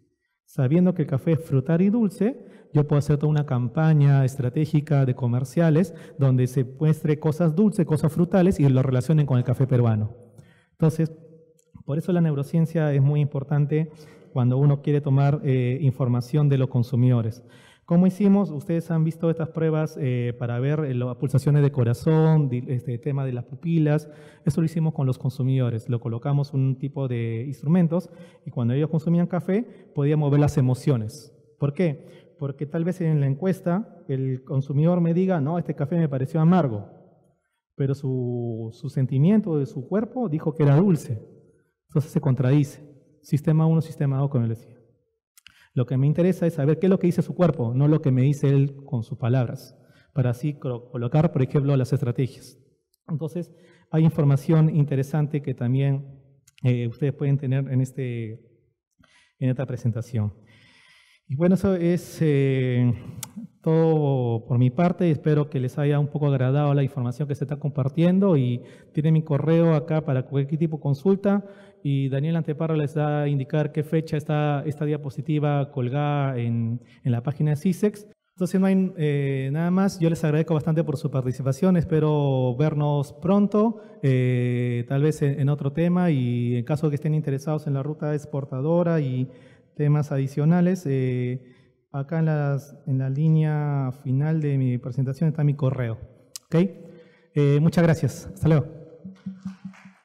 Sabiendo que el café es frutal y dulce, yo puedo hacer toda una campaña estratégica de comerciales donde se muestre cosas dulces, cosas frutales y lo relacionen con el café peruano. Entonces, por eso la neurociencia es muy importante cuando uno quiere tomar eh, información de los consumidores. ¿Cómo hicimos? Ustedes han visto estas pruebas eh, para ver eh, las pulsaciones de corazón, este tema de las pupilas. Eso lo hicimos con los consumidores. Lo colocamos un tipo de instrumentos y cuando ellos consumían café podíamos mover las emociones. ¿Por qué? Porque tal vez en la encuesta el consumidor me diga, no, este café me pareció amargo, pero su, su sentimiento de su cuerpo dijo que era dulce. Entonces se contradice. Sistema 1, sistema 2, como les decía. Lo que me interesa es saber qué es lo que dice su cuerpo, no lo que me dice él con sus palabras, para así colocar, por ejemplo, las estrategias. Entonces, hay información interesante que también eh, ustedes pueden tener en, este, en esta presentación. Y bueno, eso es eh, todo por mi parte. Espero que les haya un poco agradado la información que se está compartiendo y tienen mi correo acá para cualquier tipo de consulta y Daniel Anteparra les da a indicar qué fecha está esta diapositiva colgada en, en la página de CISEX. Entonces no hay eh, nada más, yo les agradezco bastante por su participación, espero vernos pronto, eh, tal vez en, otro tema y en caso de que estén interesados en la ruta exportadora y temas adicionales, eh, acá en, las, en, la línea final de mi presentación está mi correo. ¿Okay? muchas gracias, hasta luego.